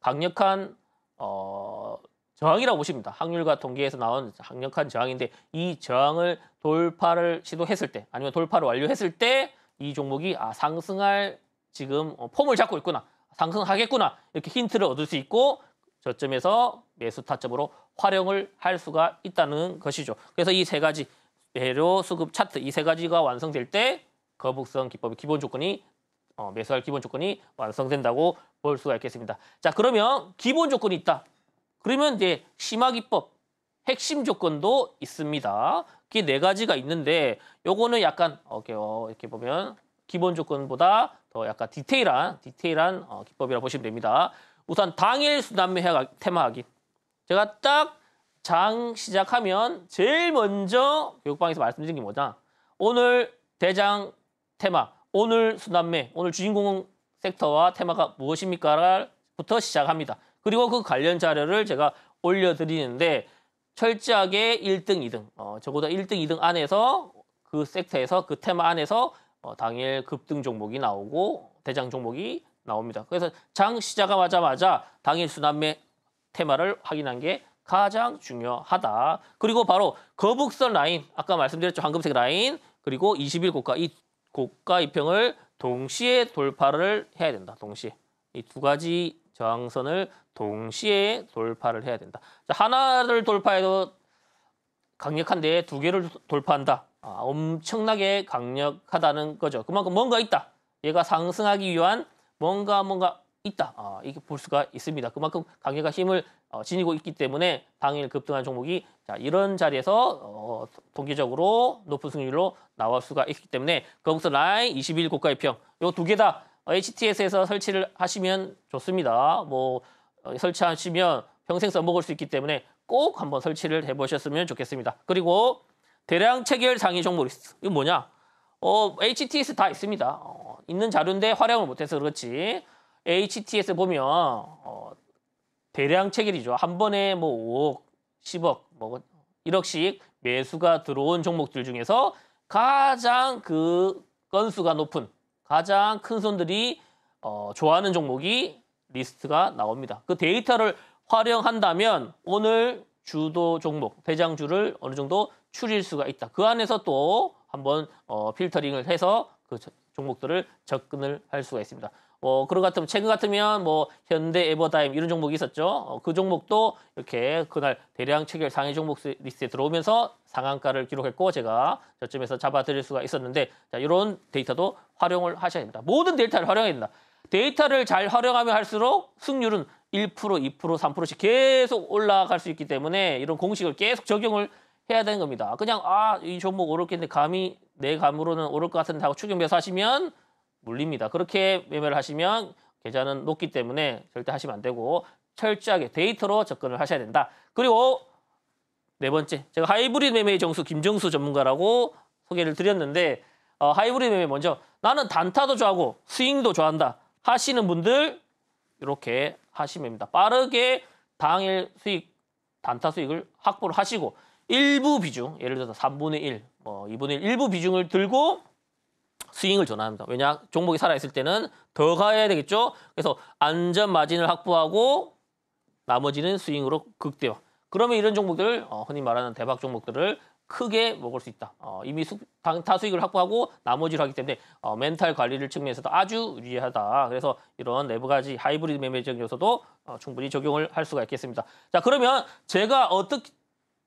강력한 어, 저항이라고 보십니다. 확률과 통계에서 나온 강력한 저항인데 이 저항을 돌파를 시도했을 때 아니면 돌파를 완료했을 때 이 종목이 아 상승할 지금 어, 폼을 잡고 있구나 상승하겠구나 이렇게 힌트를 얻을 수 있고 저점에서 매수 타점으로 활용을 할 수가 있다는 것이죠. 그래서 이 세 가지 배료 수급 차트 이 세 가지가 완성될 때 거북성 기법의 기본 조건이 어, 매수할 기본 조건이 완성된다고 볼 수가 있겠습니다. 자 그러면 기본 조건이 있다. 그러면 이제 심화 기법 핵심 조건도 있습니다. 그게 네 가지가 있는데 요거는 약간 어, 이렇게, 어, 이렇게 보면 기본 조건보다 더 약간 디테일한 디테일한 어, 기법이라고 보시면 됩니다. 우선 당일 수남매 테마 확인. 제가 딱 장 시작하면 제일 먼저 교육방에서 말씀드린 게 뭐냐. 오늘 대장 테마 오늘 순남매 오늘 주인공 섹터와 테마가 무엇입니까?부터 시작합니다. 그리고 그 관련 자료를 제가 올려드리는데 철저하게 1등2등 어, 적어도 일등2등 안에서 그 섹터에서 그 테마 안에서 어, 당일 급등 종목이 나오고 대장 종목이 나옵니다. 그래서 장 시작하자마자 당일 순남매 테마를 확인한 게 가장 중요하다. 그리고 바로 거북선 라인, 아까 말씀드렸죠. 황금색 라인, 그리고 20일 고가 이 고가 이평을 동시에 돌파를 해야 된다. 동시에. 이 두 가지 저항선을 동시에 돌파를 해야 된다. 자, 하나를 돌파해도 강력한데 두 개를 돌파한다. 아, 엄청나게 강력하다는 거죠. 그만큼 뭔가 있다. 얘가 상승하기 위한 뭔가 뭔가 있다. 아, 이게 볼 수가 있습니다. 그만큼 강력한 힘을 어, 지니고 있기 때문에 당일 급등한 종목이 자, 이런 자리에서 어, 동기적으로 높은 수익률로 나올 수가 있기 때문에 거북선 라인 21 고가의 평요 두 개 다 HTS에서 설치를 하시면 좋습니다. 뭐 어, 설치하시면 평생 써먹을 수 있기 때문에 꼭 한번 설치를 해보셨으면 좋겠습니다. 그리고 대량 체결 상위 종목 리 이건 뭐냐? 어, HTS 다 있습니다. 어, 있는 자료인데 활용을 못해서 그렇지. HTS 보면 어, 대량 체결이죠. 한 번에 뭐 5억, 10억, 뭐 1억씩 매수가 들어온 종목들 중에서 가장 그 건수가 높은 가장 큰 손들이 어, 좋아하는 종목이 리스트가 나옵니다. 그 데이터를 활용한다면 오늘 주도 종목, 대장주를 어느 정도 추릴 수가 있다. 그 안에서 또 한번 어, 필터링을 해서 그 종목들을 접근을 할 수가 있습니다. 뭐 그런 같으면 최근 같으면 뭐 현대 에버다임 이런 종목이 있었죠. 어, 그 종목도 이렇게 그날 대량 체결 상위 종목 리스트에 들어오면서 상한가를 기록했고 제가 저점에서 잡아드릴 수가 있었는데 자, 이런 데이터도 활용을 하셔야 됩니다. 모든 데이터를 활용해야 된다. 데이터를 잘 활용하면 할수록 승률은 1%, 2%, 3%씩 계속 올라갈 수 있기 때문에 이런 공식을 계속 적용을 해야 되는 겁니다. 그냥 아 이 종목 오를 는데감히내 감으로는 오를 것 같은데 하고 추격 매수하시면 물립니다. 그렇게 매매를 하시면 계좌는 높기 때문에 절대 하시면 안 되고 철저하게 데이터로 접근을 하셔야 된다. 그리고 네 번째, 제가 하이브리드 매매의 정수 김정수 전문가라고 소개를 드렸는데 어, 하이브리드 매매 먼저 나는 단타도 좋아하고 스윙도 좋아한다 하시는 분들 이렇게 하시면 됩니다. 빠르게 당일 수익, 단타 수익을 확보를 하시고 일부 비중, 예를 들어서 3분의 1, 뭐 2분의 1, 일부 비중을 들고 스윙을 전환합니다. 왜냐 종목이 살아있을 때는 더 가야 되겠죠. 그래서 안전 마진을 확보하고 나머지는 스윙으로 극대화. 그러면 이런 종목들 어, 흔히 말하는 대박 종목들을 크게 먹을 수 있다. 어, 이미 수, 당, 타수익을 확보하고 나머지를 하기 때문에 어, 멘탈 관리를 측면에서도 아주 유리하다. 그래서 이런 네 가지 하이브리드 매매적 요소도 어, 충분히 적용을 할 수가 있겠습니다. 자 그러면 제가 어떻게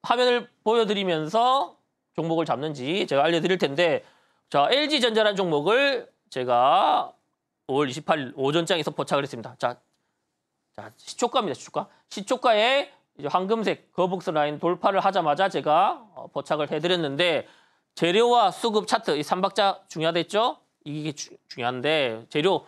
화면을 보여드리면서 종목을 잡는지 제가 알려드릴 텐데 자, LG전자란 종목을 제가 5월 28일 오전장에서 포착을 했습니다. 자, 자 시초가입니다. 시초가. 시초가에 황금색 거북선 라인 돌파를 하자마자 제가 어, 포착을 해드렸는데 재료와 수급 차트 이 3박자 중요하겠죠? 이게 주, 중요한데 재료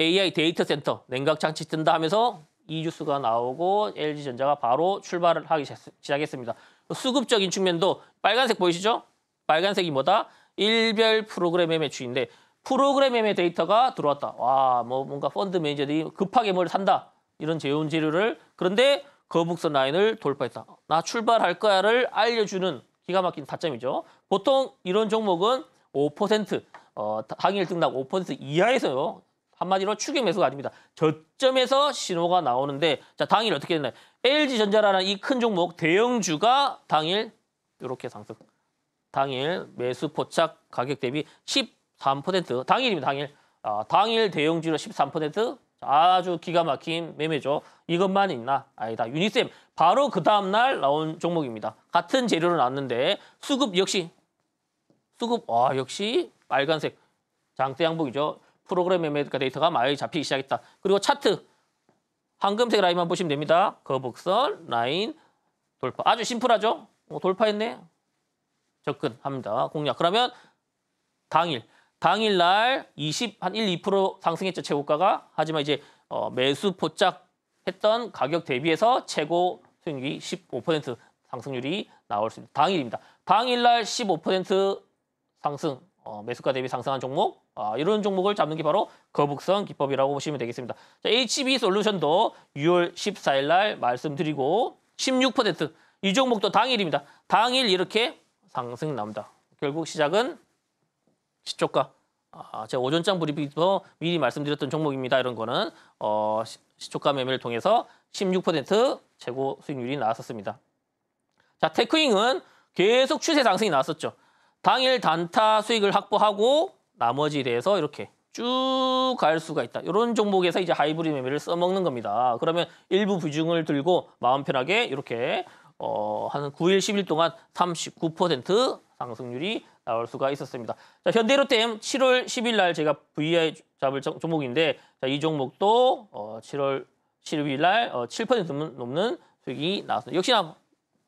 AI 데이터 센터 냉각 장치 뜬다 하면서 이주수가 나오고 LG전자가 바로 출발을 하기 시작했습니다. 수급적인 측면도 빨간색 보이시죠? 빨간색이 뭐다? 일별 프로그램 의매출인데 프로그램 의 데이터가 들어왔다. 와, 뭐 뭔가 펀드 매니저들이 급하게 뭘 산다. 이런 재원 재료를 그런데 거북선 라인을 돌파했다. 나 출발할 거야를 알려주는 기가 막힌 타점이죠. 보통 이런 종목은 5% 어, 당일 등락 5% 이하에서요. 한마디로 추격 매수가 아닙니다. 저점에서 신호가 나오는데 자 당일 어떻게 됐나요? LG전자라는 이 큰 종목 대형주가 당일 이렇게 상승. 당일 매수 포착 가격 대비 13% 당일입니다. 당일. 아, 당일 대형주로 13% 아주 기가 막힌 매매죠. 이것만 있나? 아니다. 유니쌤 바로 그 다음날 나온 종목입니다. 같은 재료로 나왔는데 수급 역시 수급 와 역시 빨간색 장대 양복이죠. 프로그램 매매가 데이터가 많이 잡히기 시작했다. 그리고 차트 황금색 라인만 보시면 됩니다. 거북선 라인 돌파 아주 심플하죠? 어, 돌파했네. 접근합니다. 공략. 그러면 당일. 당일 날 20, 한 1, 2% 상승했죠, 최고가가. 하지만 이제 어, 매수 포착했던 가격 대비해서 최고 수익률이 15% 상승률이 나올 수있습 당일입니다. 당일 날15% 상승, 어, 매수가 대비 상승한 종목, 아, 이런 종목을 잡는 게 바로 거북선 기법이라고 보시면 되겠습니다. 자, HB 솔루션도 6월 14일 날 말씀드리고 16%이 종목도 당일입니다. 당일 이렇게 상승 나옵니다. 결국 시작은 시초가. 아, 제가 오전장 브리핑에서 미리 말씀드렸던 종목입니다. 이런 거는 어, 시초가 매매를 통해서 16% 최고 수익률이 나왔었습니다. 자, 테크윙은 계속 추세 상승이 나왔었죠. 당일 단타 수익을 확보하고 나머지에 대해서 이렇게 쭉 갈 수가 있다. 이런 종목에서 이제 하이브리드 매매를 써먹는 겁니다. 그러면 일부 비중을 들고 마음 편하게 이렇게 어, 한 9일, 10일 동안 39% 상승률이 나올 수가 있었습니다. 자, 현대로템 7월 10일 날 제가 VI 잡을 종목인데 자, 이 종목도 어, 7월 7일 날 어, 7% 넘는 수익이 나왔습니다. 역시나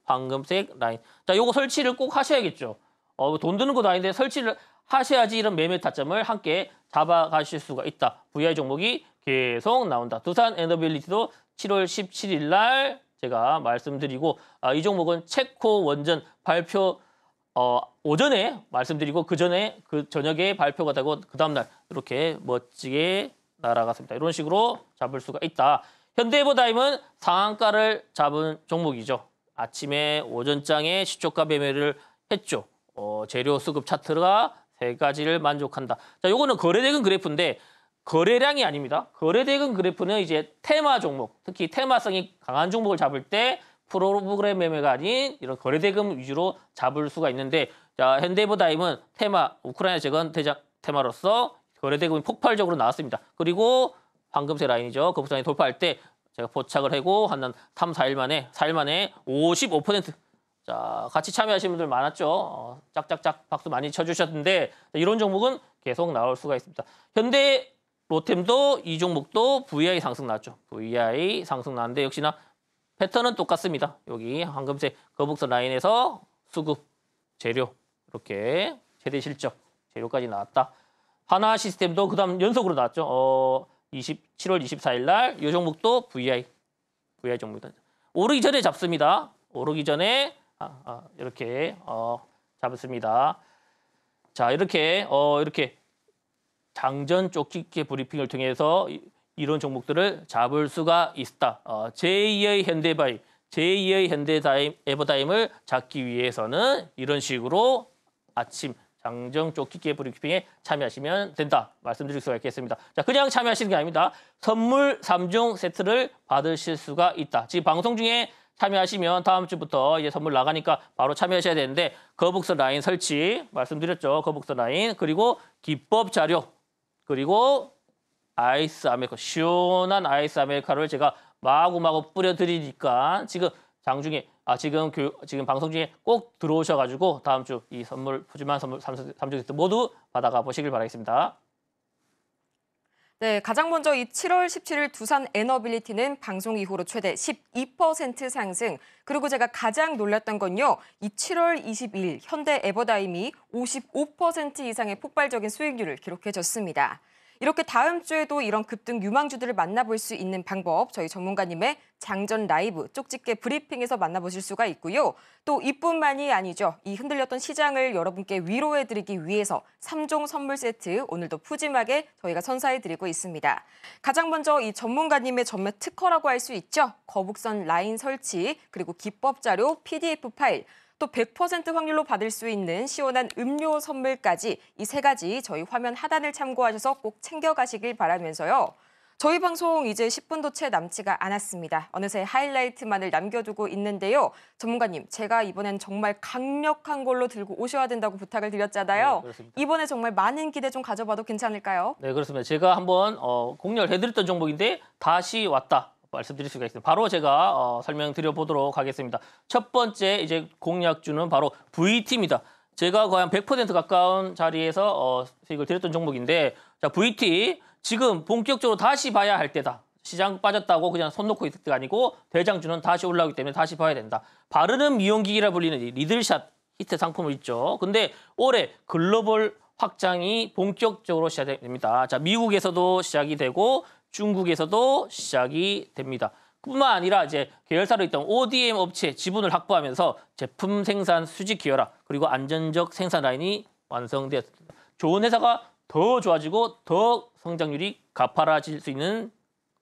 방금색 라인. 자, 요거 설치를 꼭 하셔야겠죠. 어, 뭐 돈 드는 것도 아닌데 설치를 하셔야지 이런 매매 타점을 함께 잡아가실 수가 있다. VI 종목이 계속 나온다. 두산 에더빌리티도 7월 17일 날 제가 말씀드리고 아, 이 종목은 체코 원전 발표 어, 오전에 말씀드리고 그 전에 그 저녁에 발표가 되고 그 다음날 이렇게 멋지게 날아갔습니다. 이런 식으로 잡을 수가 있다. 현대에버다임은 상한가를 잡은 종목이죠. 아침에 오전장에 시초가 매매를 했죠. 어, 재료 수급 차트가 세 가지를 만족한다. 자, 요거는 거래되금 그래프인데 거래량이 아닙니다. 거래대금 그래프는 이제 테마 종목, 특히 테마성이 강한 종목을 잡을 때 프로그램 매매가 아닌 이런 거래대금 위주로 잡을 수가 있는데 자, 현대모다임은 테마, 우크라이나 재건 대장 테마로서 거래대금이 폭발적으로 나왔습니다. 그리고 황금세 라인이죠. 거부선이 돌파할 때 제가 포착을 하고 한 3, 4일 만에 4일 만에 55% 자, 같이 참여하신 분들 많았죠. 어, 짝짝짝 박수 많이 쳐주셨는데 자, 이런 종목은 계속 나올 수가 있습니다. 현대 로템도 이 종목도 VI 상승 났죠. VI 상승 났는데 역시나 패턴은 똑같습니다. 여기 황금색 거북선 라인에서 수급, 재료 이렇게 최대 실적, 재료까지 나왔다. 하나 시스템도 그 다음 연속으로 나왔죠. 어, 2 7월 24일 날이 종목도 VI, VI 종목이다. 오르기 전에 잡습니다. 오르기 전에 아, 아, 이렇게 어, 잡습니다. 자 이렇게 어, 이렇게 장전 쪽집게 브리핑을 통해서 이런 종목들을 잡을 수가 있다. 어, 제2의 현대바이, 제2의 현대다임, 에버다임을 잡기 위해서는 이런 식으로 아침 장정 쪽집게 브리핑에 참여하시면 된다. 말씀드릴 수가 있겠습니다. 자, 그냥 참여하시는 게 아닙니다. 선물 3종 세트를 받으실 수가 있다. 지금 방송 중에 참여하시면 다음 주부터 이제 선물 나가니까 바로 참여하셔야 되는데 거북선 라인 설치 말씀드렸죠. 거북선 라인 그리고 기법 자료 그리고 아이스 아메리카 시원한 아이스 아메리카를 제가 마구마구 뿌려드리니까 지금 장중에 아 지금 교, 지금 방송 중에 꼭 들어오셔가지고 다음 주 이 선물 푸짐한 선물 삼성 삼성 세트 모두 받아가 보시길 바라겠습니다. 네, 가장 먼저 이 7월 17일 두산 에너빌리티는 방송 이후로 최대 12% 상승. 그리고 제가 가장 놀랐던 건요. 이 7월 22일 현대 에버다임이 55% 이상의 폭발적인 수익률을 기록해줬습니다. 이렇게 다음 주에도 이런 급등 유망주들을 만나볼 수 있는 방법 저희 전문가님의 장전 라이브 쪽집게 브리핑에서 만나보실 수가 있고요. 또 이뿐만이 아니죠. 이 흔들렸던 시장을 여러분께 위로해드리기 위해서 3종 선물 세트 오늘도 푸짐하게 저희가 선사해드리고 있습니다. 가장 먼저 이 전문가님의 전매 특허라고 할 수 있죠. 거북선 라인 설치 그리고 기법 자료 PDF 파일 또100% 확률로 받을 수 있는 시원한 음료 선물까지 이 세 가지 저희 화면 하단을 참고하셔서 꼭 챙겨가시길 바라면서요. 저희 방송 이제 10분도 채 남지가 않았습니다. 어느새 하이라이트만을 남겨두고 있는데요. 전문가님, 제가 이번엔 정말 강력한 걸로 들고 오셔야 된다고 부탁을 드렸잖아요. 네, 이번에 정말 많은 기대 좀 가져봐도 괜찮을까요? 네, 그렇습니다. 제가 한번 어, 공략해드렸던 종목인데 다시 왔다. 말씀드릴 수가 있습니다. 바로 제가 어, 설명드려 보도록 하겠습니다. 첫 번째 이제 공약주는 바로 VT입니다. 제가 거의 한100% 가까운 자리에서 어, 수익을 드렸던 종목인데 자 VT 지금 본격적으로 다시 봐야 할 때다. 시장 빠졌다고 그냥 손 놓고 있을 때가 아니고 대장주는 다시 올라오기 때문에 다시 봐야 된다. 바르는 미용기기라 불리는 리들샷 히트 상품을 있죠. 근데 올해 글로벌 확장이 본격적으로 시작됩니다. 자, 미국에서도 시작이 되고 중국에서도 시작이 됩니다. 뿐만 아니라 이제 계열사로 있던 ODM 업체 지분을 확보하면서 제품 생산 수직 기여화 그리고 안전적 생산 라인이 완성되었습니다. 좋은 회사가 더 좋아지고 더 성장률이 가파라질 수 있는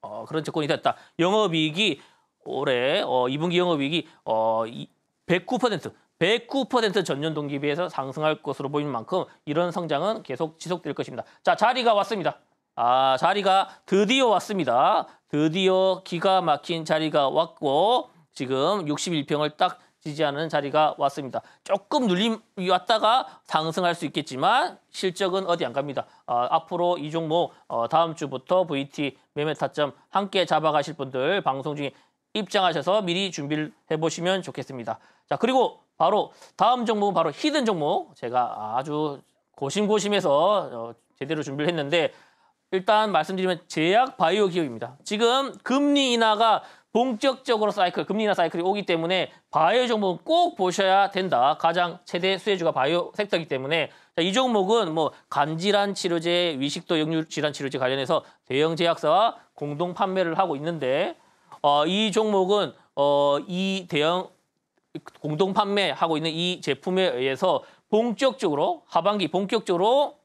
어, 그런 조건이 됐다. 영업이익이 올해 어, 2분기 영업이익이 어, 109% 109% 전년 동기 비해서 상승할 것으로 보이는 만큼 이런 성장은 계속 지속될 것입니다. 자, 자리가 왔습니다. 아, 자리가 드디어 왔습니다. 드디어 기가 막힌 자리가 왔고 지금 61평을 딱 지지하는 자리가 왔습니다. 조금 눌림이 왔다가 상승할 수 있겠지만 실적은 어디 안 갑니다. 어, 앞으로 이 종목 어, 다음 주부터 VT 매매 타점 함께 잡아가실 분들 방송 중에 입장하셔서 미리 준비를 해보시면 좋겠습니다. 자 그리고 바로 다음 종목은 바로 히든 종목. 제가 아주 고심고심해서 어, 제대로 준비를 했는데 일단 말씀드리면 제약 바이오 기업입니다. 지금 금리 인하가 본격적으로 사이클, 금리 인하 사이클이 오기 때문에 바이오 종목은 꼭 보셔야 된다. 가장 최대 수혜주가 바이오 섹터이기 때문에 자, 이 종목은 뭐 간질환 치료제, 위식도 역류 질환 치료제 관련해서 대형 제약사와 공동 판매를 하고 있는데 어, 이 종목은 어, 이 대형 공동 판매하고 있는 이 제품에 의해서 본격적으로 하반기 본격적으로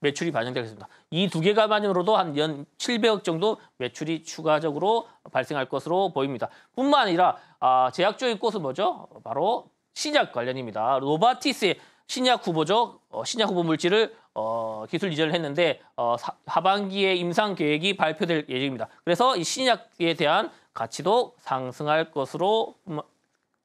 매출이 반영되겠습니다. 이 두 개가 반으로도한 연 700억 정도 매출이 추가적으로 발생할 것으로 보입니다. 뿐만 아니라 아, 제약 중의꽃은 뭐죠? 바로 신약 관련입니다. 로바티스의 신약 후보죠. 어, 신약 후보 물질을 어, 기술 이전을 했는데 어, 사, 하반기에 임상 계획이 발표될 예정입니다. 그래서 이 신약에 대한 가치도 상승할 것으로 음,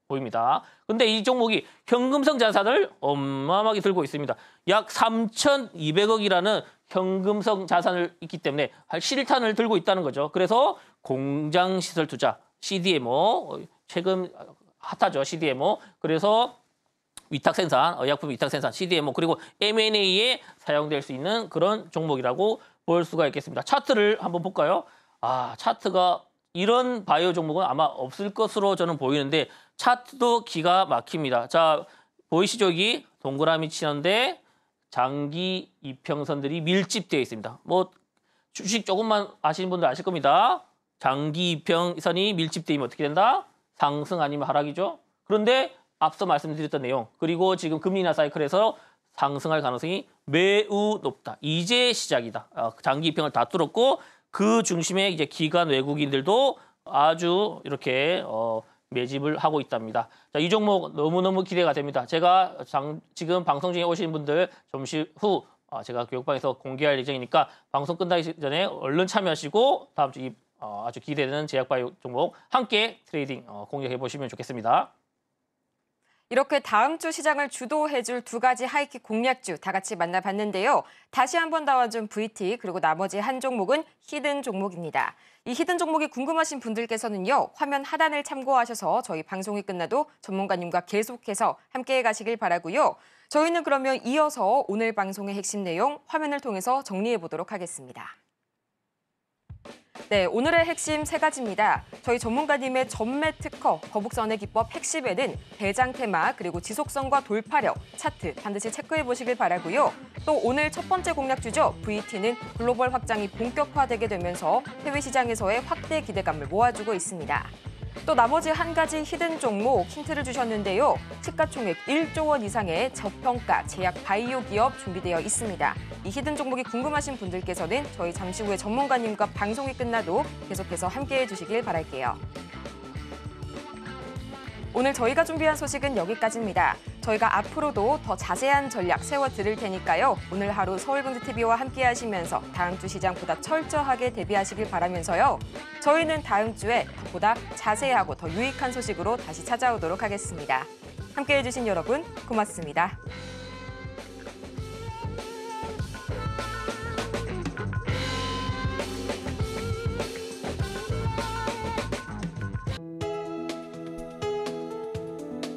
보입니다. 근데 이 종목이 현금성 자산을 어마어마하게 들고 있습니다. 약 3,200억이라는 현금성 자산을 있기 때문에 할 실탄을 들고 있다는 거죠. 그래서 공장 시설 투자 CDMO 최근 핫하죠 CDMO. 그래서 위탁 생산, 약품 위탁 생산 CDMO 그리고 M&A에 사용될 수 있는 그런 종목이라고 볼 수가 있겠습니다. 차트를 한번 볼까요? 아, 차트가 이런 바이오 종목은 아마 없을 것으로 저는 보이는데 차트도 기가 막힙니다. 자, 보이시죠? 여기 동그라미 치는데 장기 이평선들이 밀집되어 있습니다. 뭐 주식 조금만 아시는 분들 아실 겁니다. 장기 이평선이 밀집되면 어떻게 된다? 상승 아니면 하락이죠. 그런데 앞서 말씀드렸던 내용 그리고 지금 금리 나 사이클에서 상승할 가능성이 매우 높다. 이제 시작이다. 아, 장기 이평을 다 뚫었고 그 중심에 이제 기관 외국인들도 아주 이렇게 어 매집을 하고 있답니다. 자, 이 종목 너무너무 기대가 됩니다. 제가 장, 지금 방송 중에 오신 분들 점심 후 어, 제가 교육방에서 공개할 예정이니까 방송 끝나기 전에 얼른 참여하시고 다음 주 이, 어, 아주 기대되는 제약바이오 종목 함께 트레이딩 어, 공략해 보시면 좋겠습니다. 이렇게 다음 주 시장을 주도해줄 두 가지 하이킥 공략주 다 같이 만나봤는데요. 다시 한번 나와준 VT 그리고 나머지 한 종목은 히든 종목입니다. 이 히든 종목이 궁금하신 분들께서는요. 화면 하단을 참고하셔서 저희 방송이 끝나도 전문가님과 계속해서 함께해 가시길 바라고요. 저희는 그러면 이어서 오늘 방송의 핵심 내용 화면을 통해서 정리해 보도록 하겠습니다. 네, 오늘의 핵심 세 가지입니다. 저희 전문가님의 전매 특허, 거북선의 기법 핵심에는 대장 테마, 그리고 지속성과 돌파력, 차트 반드시 체크해 보시길 바라고요. 또 오늘 첫 번째 공략주죠. VT는 글로벌 확장이 본격화되게 되면서 해외 시장에서의 확대 기대감을 모아주고 있습니다. 또 나머지 한 가지 히든 종목 힌트를 주셨는데요. 시가총액 1조 원 이상의 저평가 제약 바이오 기업 준비되어 있습니다. 이 히든 종목이 궁금하신 분들께서는 저희 잠시 후에 전문가님과 방송이 끝나도 계속해서 함께해 주시길 바랄게요. 오늘 저희가 준비한 소식은 여기까지입니다. 저희가 앞으로도 더 자세한 전략 세워 드릴 테니까요. 오늘 하루 서울경제TV와 함께 하시면서 다음 주 시장보다 철저하게 대비하시길 바라면서요. 저희는 다음 주에 보다 자세하고 더 유익한 소식으로 다시 찾아오도록 하겠습니다. 함께해 주신 여러분 고맙습니다.